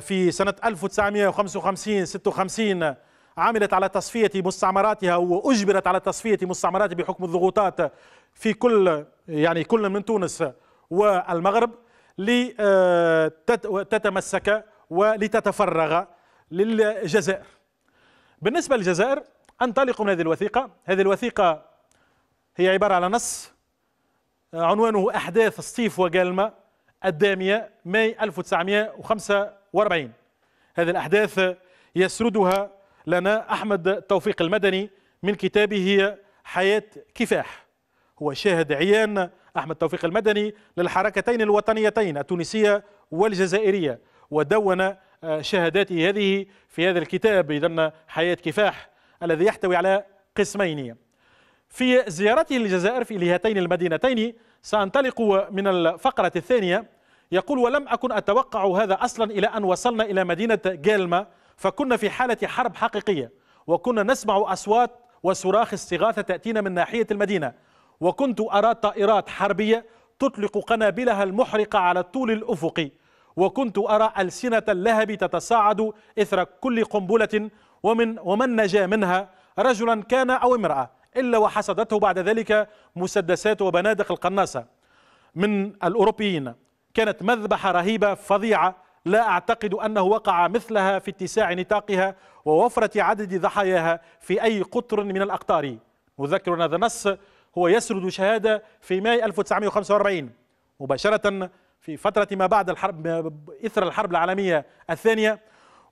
في سنة 1955 56 عملت على تصفية مستعمراتها وأجبرت على تصفية مستعمراتها بحكم الضغوطات في كل يعني كل من تونس والمغرب لتتمسك ولتتفرغ للجزائر بالنسبة للجزائر أنطلق من هذه الوثيقة هذه الوثيقة هي عبارة على نص عنوانه أحداث سطيف وقالمة الدامية ماي 1945 هذه الأحداث يسردها لنا أحمد توفيق المدني من كتابه حياة كفاح هو شاهد عيان أحمد توفيق المدني للحركتين الوطنيتين التونسية والجزائرية ودون آه، شهاداته هذه في هذا الكتاب إذا حياة كفاح الذي يحتوي على قسمين في زيارته للجزائر في لهاتين المدينتين سأنطلق من الفقرة الثانية يقول ولم أكن أتوقع هذا أصلا إلى أن وصلنا إلى مدينة جالما فكنا في حالة حرب حقيقية وكنا نسمع أصوات وصراخ استغاثة تأتينا من ناحية المدينة وكنت أرى طائرات حربية تطلق قنابلها المحرقة على الطول الأفقي وكنت أرى ألسنة اللهب تتصاعد إثر كل قنبلة ومن ومن نجا منها رجلا كان أو امرأة إلا وحصدته بعد ذلك مسدسات وبنادق القناصة من الأوروبيين كانت مذبحة رهيبة فظيعة لا أعتقد أنه وقع مثلها في اتساع نطاقها ووفرة عدد ضحاياها في أي قطر من الأقطار مذكر هذا النص هو يسرد شهادة في ماي 1945 مباشرة في فترة ما بعد الحرب إثر الحرب العالمية الثانية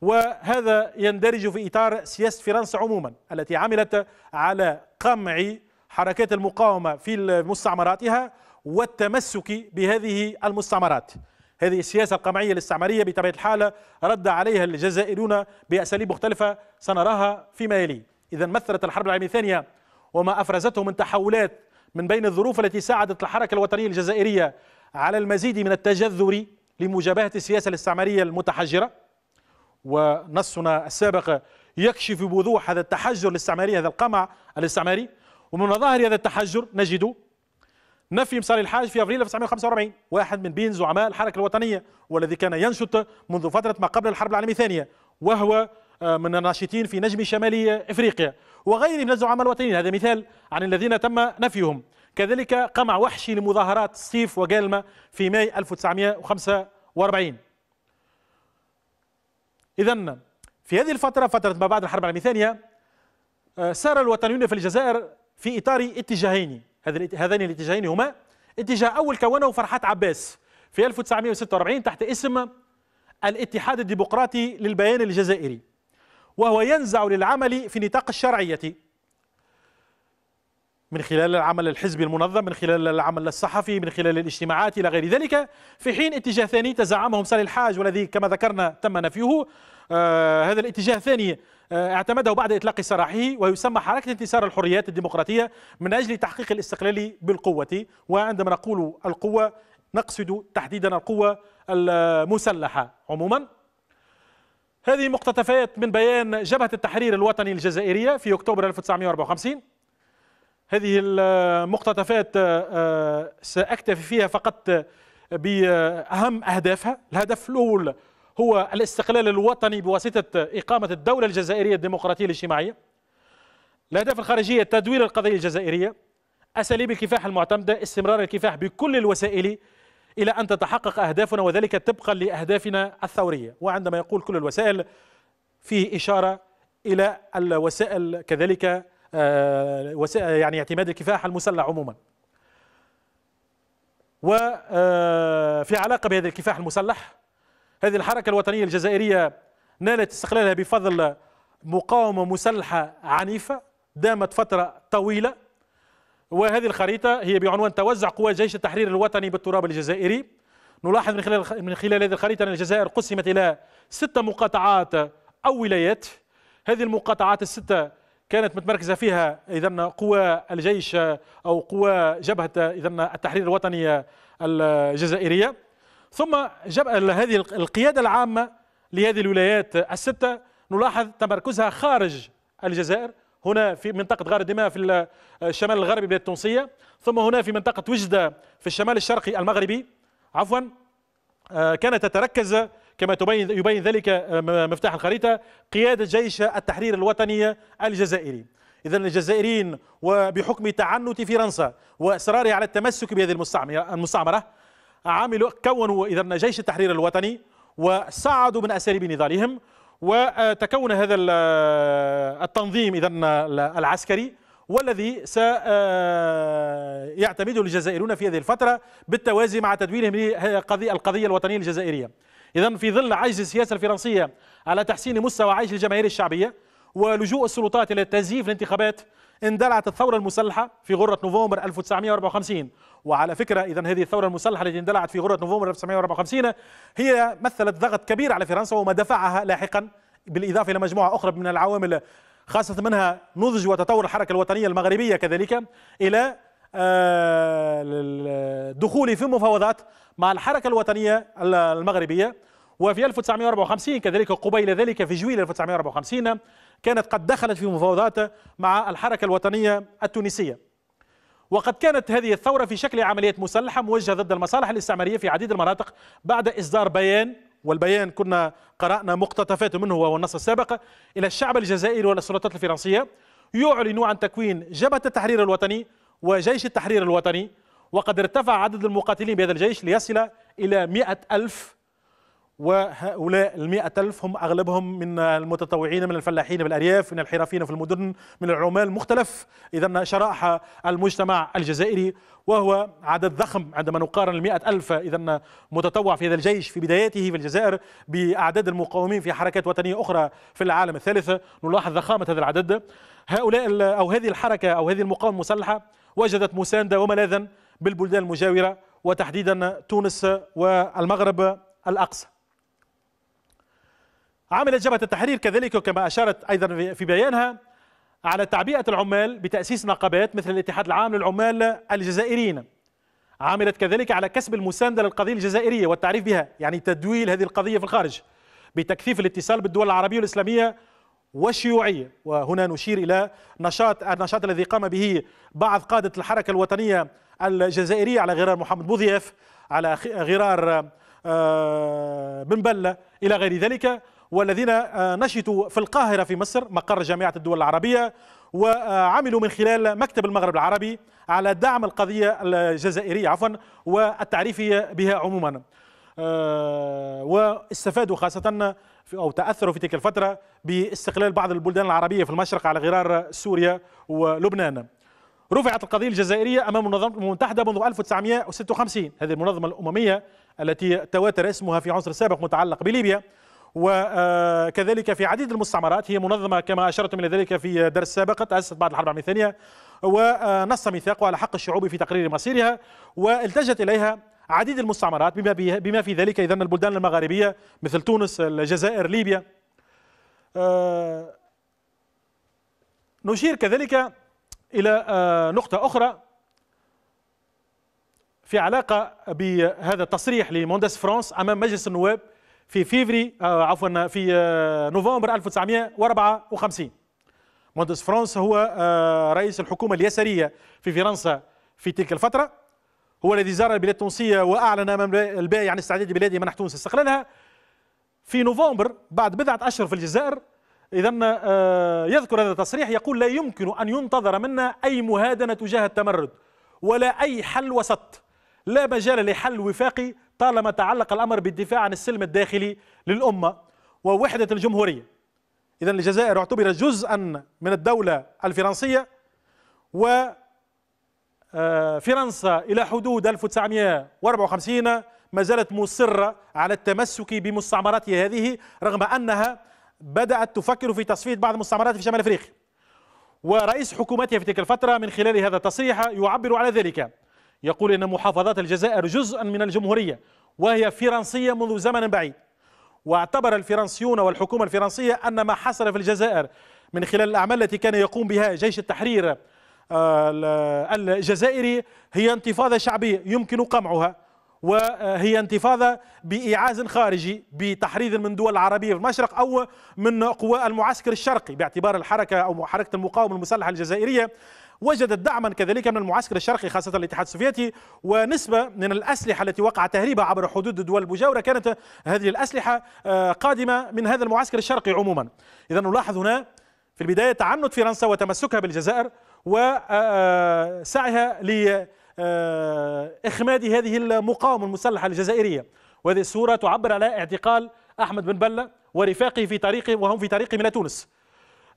وهذا يندرج في إطار سياسة فرنسا عموما التي عملت على قمع حركات المقاومة في مستعمراتها والتمسك بهذه المستعمرات هذه السياسة القمعية الاستعمارية بطبيعة الحال رد عليها الجزائريون بأساليب مختلفة سنراها فيما يلي إذا مثلت الحرب العالمية الثانية وما أفرزته من تحولات من بين الظروف التي ساعدت الحركة الوطنية الجزائرية على المزيد من التجذر لمجابهة السياسة الاستعمارية المتحجرة ونصنا السابق يكشف بوضوح هذا التحجر الاستعماري هذا القمع الاستعماري ومن مظاهر هذا التحجر نجد نفي مصاري الحاج في ابريل 1945 واحد من بين زعماء الحركه الوطنيه والذي كان ينشط منذ فتره ما قبل الحرب العالميه الثانيه وهو آه، من الناشطين في نجم شمال افريقيا وغيره من الزعماء الوطنيين هذا مثال عن الذين تم نفيهم كذلك قمع وحشي لمظاهرات سيف وجالمة في ماي 1945 إذا في هذه الفترة فترة ما بعد الحرب العالمية الثانية آه، سار الوطنيون في الجزائر في إطار اتجاهين هذان الاتجاهين هما اتجاه أول كونه فرحات عباس في 1946 تحت اسم الاتحاد الديمقراطي للبيان الجزائري وهو ينزع للعمل في نطاق الشرعية من خلال العمل الحزبي المنظم من خلال العمل الصحفي من خلال الاجتماعات إلى غير ذلك في حين اتجاه ثاني تزعمهم سالي الحاج والذي كما ذكرنا تم نفيه آه، هذا الاتجاه الثاني آه، اعتمده بعد اطلاق سراحه ويسمى حركه انتصار الحريات الديمقراطيه من اجل تحقيق الاستقلال بالقوه وعندما نقول القوه نقصد تحديدا القوه المسلحه عموما هذه مقتطفات من بيان جبهه التحرير الوطني الجزائريه في اكتوبر 1954 هذه المقتطفات آه، ساكتفي فيها فقط باهم اهدافها الهدف الاول هو الاستقلال الوطني بواسطة إقامة الدولة الجزائرية الديمقراطية الاجتماعية الأهداف الخارجية تدوير القضية الجزائرية أساليب الكفاح المعتمدة استمرار الكفاح بكل الوسائل إلى أن تتحقق أهدافنا وذلك طبقا لأهدافنا الثورية وعندما يقول كل الوسائل فيه إشارة إلى الوسائل كذلك آه، وسائل يعني اعتماد الكفاح المسلح عموما وفي آه، علاقة بهذا الكفاح المسلح هذه الحركة الوطنية الجزائرية نالت استقلالها بفضل مقاومة مسلحة عنيفة دامت فترة طويلة وهذه الخريطة هي بعنوان توزع قوى جيش التحرير الوطني بالتراب الجزائري نلاحظ من خلال من خلال هذه الخريطة أن الجزائر قسمت إلى ستة مقاطعات أو ولايات هذه المقاطعات الستة كانت متمركزة فيها إذا قوى الجيش أو قوى جبهة إذا التحرير الوطني الجزائرية ثم جبل هذه القيادة العامة لهذه الولايات الستة نلاحظ تمركزها خارج الجزائر هنا في منطقة غار دماء في الشمال الغربي بلاد التونسية ثم هنا في منطقة وجدة في الشمال الشرقي المغربي عفوا آه، كانت تتركز كما تبين يبين ذلك آه، مفتاح الخريطة قيادة جيش التحرير الوطني الجزائري إذا الجزائريين وبحكم تعنت فرنسا وإصرارها على التمسك بهذه المستعمرة عملوا كونوا اذا جيش التحرير الوطني وصعدوا من اساليب نضالهم وتكون هذا التنظيم اذا العسكري والذي سيعتمده الجزائريون في هذه الفتره بالتوازي مع تدوينهم القضيه الوطنيه الجزائريه. اذا في ظل عجز السياسه الفرنسيه على تحسين مستوى عيش الجماهير الشعبيه ولجوء السلطات الى تزييف الانتخابات اندلعت الثورة المسلحة في غرة نوفمبر 1954 وعلى فكرة إذا هذه الثورة المسلحة التي اندلعت في غرة نوفمبر 1954 هي مثلت ضغط كبير على فرنسا وما دفعها لاحقا بالإضافة إلى مجموعة أخرى من العوامل خاصة منها نضج وتطور الحركة الوطنية المغربية كذلك إلى آه، الدخول في مفاوضات مع الحركة الوطنية المغربية وفي 1954 كذلك قبيل ذلك في جويل 1954 كانت قد دخلت في مفاوضات مع الحركة الوطنية التونسية وقد كانت هذه الثورة في شكل عملية مسلحة موجهة ضد المصالح الاستعمارية في عديد المناطق بعد إصدار بيان والبيان كنا قرأنا مقتطفات منه وهو النص السابق إلى الشعب الجزائري والسلطات الفرنسية يعلن عن تكوين جبهة التحرير الوطني وجيش التحرير الوطني وقد ارتفع عدد المقاتلين بهذا الجيش ليصل إلى مئة ألف وهؤلاء المئة ألف هم أغلبهم من المتطوعين من الفلاحين بالأرياف من الحرفيين في المدن من العمال مختلف إذا شرائح المجتمع الجزائري وهو عدد ضخم عندما نقارن المئة ألف إذا متطوع في هذا الجيش في بداياته في الجزائر بأعداد المقاومين في حركات وطنية أخرى في العالم الثالث نلاحظ ضخامة هذا العدد هؤلاء أو هذه الحركة أو هذه المقاومة المسلحة وجدت مساندة وملاذا بالبلدان المجاورة وتحديدا تونس والمغرب الأقصى عملت جبهة التحرير كذلك كما أشارت أيضا في بيانها على تعبئة العمال بتأسيس نقابات مثل الاتحاد العام للعمال الجزائريين عملت كذلك على كسب المساندة للقضية الجزائرية والتعريف بها يعني تدويل هذه القضية في الخارج بتكثيف الاتصال بالدول العربية والإسلامية والشيوعية وهنا نشير إلى نشاط النشاط الذي قام به بعض قادة الحركة الوطنية الجزائرية على غرار محمد بوضياف على غرار آه، بن بلة إلى غير ذلك والذين آه، نشطوا في القاهرة في مصر مقر جامعة الدول العربية وعملوا من خلال مكتب المغرب العربي على دعم القضية الجزائرية عفوا والتعريف بها عموما آه، واستفادوا خاصة أو تأثروا في تلك الفترة باستقلال بعض البلدان العربية في المشرق على غرار سوريا ولبنان رفعت القضية الجزائرية أمام المنظمة المتحدة منذ 1956 هذه المنظمة الأممية التي تواتر اسمها في عنصر سابق متعلق بليبيا وكذلك في عديد المستعمرات هي منظمة كما أشرتم إلى ذلك في درس سابق تأسست بعد الحرب العالمية الثانية ونص ميثاقه على حق الشعوب في تقرير مصيرها والتجت إليها عديد المستعمرات بما, بما في ذلك إذا البلدان المغاربية مثل تونس الجزائر ليبيا آه، نشير كذلك إلى آه، نقطة أخرى في علاقة بهذا التصريح لمونديس فرانس أمام مجلس النواب في فيفري آه، عفوا في آه، نوفمبر 1954 موندس فرانس هو آه، رئيس الحكومة اليسارية في فرنسا في تلك الفترة هو الذي زار البلاد التونسية وأعلن أمام الباقي عن استعداد بلاده منح تونس استقلالها في نوفمبر بعد بضعة أشهر في الجزائر إذا يذكر هذا التصريح يقول لا يمكن أن ينتظر منا أي مهادنة تجاه التمرد ولا أي حل وسط لا مجال لحل وفاقي طالما تعلق الأمر بالدفاع عن السلم الداخلي للأمة ووحدة الجمهورية إذا الجزائر اعتبرت جزءا من الدولة الفرنسية وفرنسا آه، إلى حدود 1954 ما زالت مصرة على التمسك بمستعمراتها هذه رغم أنها بدأت تفكر في تصفية بعض المستعمرات في شمال أفريقيا ورئيس حكومتها في تلك الفترة من خلال هذا التصريح يعبر على ذلك يقول إن محافظات الجزائر جزءا من الجمهورية وهي فرنسية منذ زمن بعيد واعتبر الفرنسيون والحكومة الفرنسية أن ما حصل في الجزائر من خلال الأعمال التي كان يقوم بها جيش التحرير آه، الجزائري هي انتفاضة شعبية يمكن قمعها وهي انتفاضة بإعاز خارجي بتحريض من دول العربية في المشرق أو من قوى المعسكر الشرقي باعتبار الحركة أو حركة المقاومة المسلحة الجزائرية وجدت دعما كذلك من المعسكر الشرقي خاصة الاتحاد السوفيتي ونسبة من الأسلحة التي وقع تهريبها عبر حدود الدول المجاورة كانت هذه الأسلحة آه، قادمة من هذا المعسكر الشرقي عموما إذا نلاحظ هنا في البداية تعنت فرنسا وتمسكها بالجزائر وسعيها آه، آه، لإخماد هذه المقاومة المسلحة الجزائرية وهذه الصورة تعبر على اعتقال أحمد بن بلة ورفاقه في طريقه وهم في طريقهم إلى تونس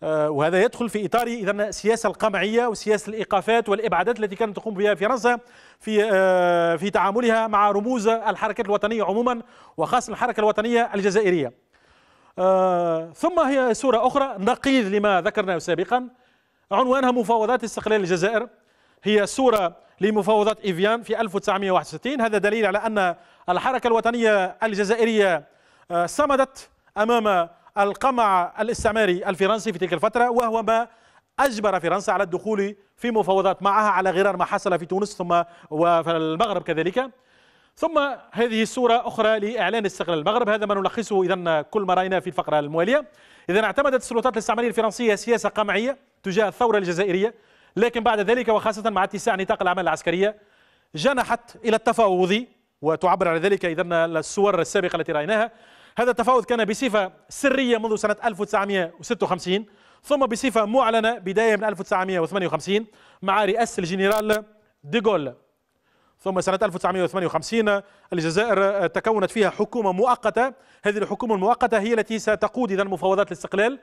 آه، وهذا يدخل في إطار إذا السياسة القمعية وسياسة الإيقافات والإبعادات التي كانت تقوم بها فرنسا في آه، في تعاملها مع رموز الحركات الوطنية عموما وخاصة الحركة الوطنية الجزائرية آه، ثم هي صورة أخرى نقيض لما ذكرناه سابقا عنوانها مفاوضات استقلال الجزائر هي صورة لمفاوضات إيفيان في 1961 هذا دليل على أن الحركة الوطنية الجزائرية صمدت أمام القمع الاستعماري الفرنسي في تلك الفترة وهو ما أجبر فرنسا على الدخول في مفاوضات معها على غرار ما حصل في تونس ثم والمغرب كذلك ثم هذه الصورة أخرى لإعلان استقلال المغرب هذا ما نلخصه إذا كل ما رأينا في الفقرة الموالية إذا اعتمدت السلطات الاستعمارية الفرنسية سياسة قمعية تجاه الثورة الجزائرية لكن بعد ذلك وخاصة مع اتساع نطاق الأعمال العسكرية جنحت إلى التفاوض وتعبر على ذلك إذا الصور السابقة التي رأيناها هذا التفاوض كان بصفة سرية منذ سنة 1956 ثم بصفة معلنة بداية من 1958 مع رئاسة الجنرال ديغول ثم سنة 1958 الجزائر تكونت فيها حكومة مؤقتة هذه الحكومة المؤقتة هي التي ستقود إذا مفاوضات الاستقلال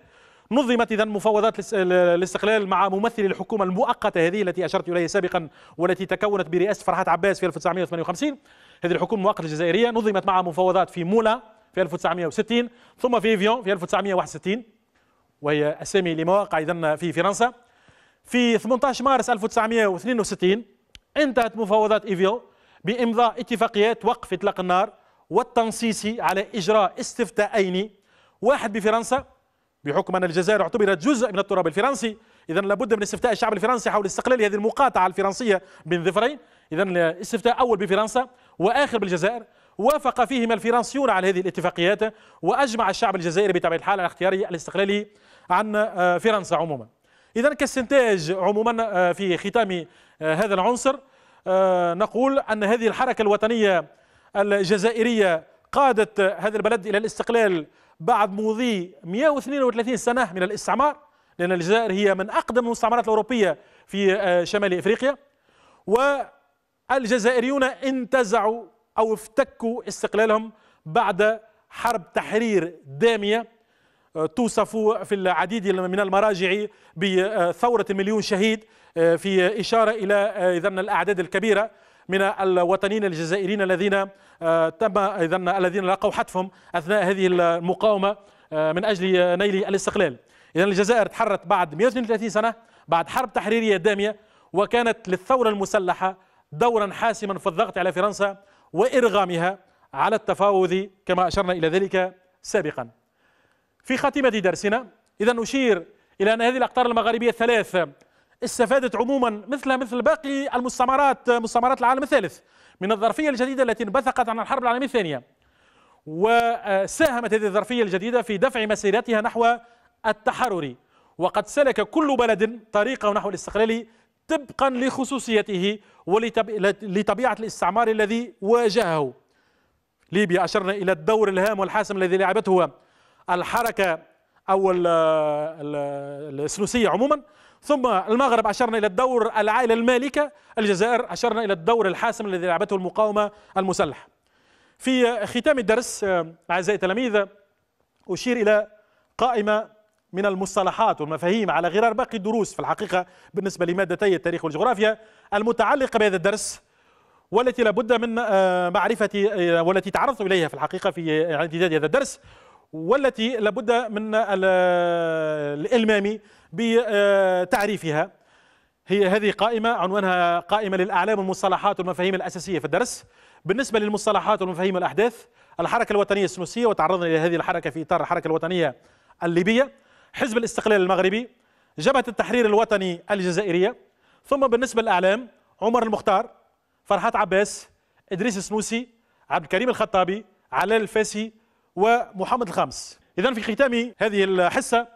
نظمت إذا مفاوضات الاستقلال مع ممثل الحكومة المؤقتة هذه التي أشرت إليها سابقا والتي تكونت برئاسة فرحات عباس في 1958 هذه الحكومة المؤقتة الجزائرية نظمت مع مفاوضات في مولا في 1960 ثم في ايفيون في 1961 وهي أسامي لمواقع اذا في فرنسا في 18 مارس 1962 انتهت مفاوضات ايفيون بإمضاء اتفاقيات وقف إطلاق النار والتنصيص على إجراء استفتاءين واحد بفرنسا بحكم أن الجزائر اعتبرت جزء من التراب الفرنسي إذا لابد من استفتاء الشعب الفرنسي حول استقلال هذه المقاطعة الفرنسية بين ظفرين إذا استفتاء أول بفرنسا وآخر بالجزائر وافق فيهما الفرنسيون على هذه الاتفاقيات وأجمع الشعب الجزائري بطبيعة الحال على اختياره الاستقلال عن آه، فرنسا عموما إذا كاستنتاج عموما آه، في ختام آه، هذا العنصر نقول أن هذه الحركة الوطنية الجزائرية قادت هذا البلد إلى الاستقلال بعد مضي 132 سنة من الاستعمار لأن الجزائر هي من أقدم المستعمرات الأوروبية في شمال إفريقيا والجزائريون انتزعوا أو افتكوا استقلالهم بعد حرب تحرير دامية آه، توصف في العديد من المراجع بثورة المليون شهيد آه، في إشارة إلى آه، إذن الأعداد الكبيرة من الوطنيين الجزائريين الذين تم إذن الذين لقوا حتفهم أثناء هذه المقاومة من أجل نيل الاستقلال إذا الجزائر تحررت بعد 132 سنة بعد حرب تحريرية دامية وكانت للثورة المسلحة دورا حاسما في الضغط على فرنسا وإرغامها على التفاوض كما أشرنا إلى ذلك سابقا في خاتمة درسنا إذا أشير إلى أن هذه الأقطار المغاربية الثلاث استفادت عموما مثلها مثل باقي المستعمرات مستعمرات العالم الثالث من الظرفية الجديدة التي انبثقت عن الحرب العالمية الثانية وساهمت هذه الظرفية الجديدة في دفع مسيرتها نحو التحرر وقد سلك كل بلد طريقه نحو الاستقلال طبقا لخصوصيته ولطبيعة الاستعمار الذي واجهه ليبيا أشرنا إلى الدور الهام والحاسم الذي لعبته الحركة أو السلوسيه عموما ثم المغرب أشرنا إلى الدور العائلة المالكة الجزائر أشرنا إلى الدور الحاسم الذي لعبته المقاومة المسلحة في ختام الدرس أعزائي التلاميذ أشير إلى قائمة من المصطلحات والمفاهيم على غرار باقي الدروس في الحقيقة بالنسبة لمادتي التاريخ والجغرافيا المتعلقة بهذا الدرس والتي لابد من آه، معرفة آه، والتي تعرضت إليها في الحقيقة في اعتداد هذا الدرس والتي لابد من آه، الإلمام بتعريفها هي هذه قائمة عنوانها قائمة للأعلام والمصطلحات والمفاهيم الأساسية في الدرس بالنسبة للمصطلحات والمفاهيم الأحداث الحركة الوطنية السنوسية وتعرضنا إلى هذه الحركة في إطار الحركة الوطنية الليبية حزب الاستقلال المغربي جبهة التحرير الوطني الجزائرية ثم بالنسبة للأعلام عمر المختار فرحات عباس إدريس السنوسي عبد الكريم الخطابي علال الفاسي ومحمد الخامس إذا في ختام هذه الحصة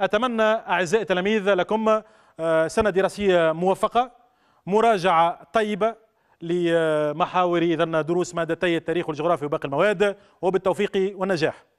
أتمنى أعزائي التلاميذ لكم آه، سنة دراسية موفقة مراجعة طيبة لمحاور إذا دروس مادتي التاريخ والجغرافيا وباقي المواد وبالتوفيق والنجاح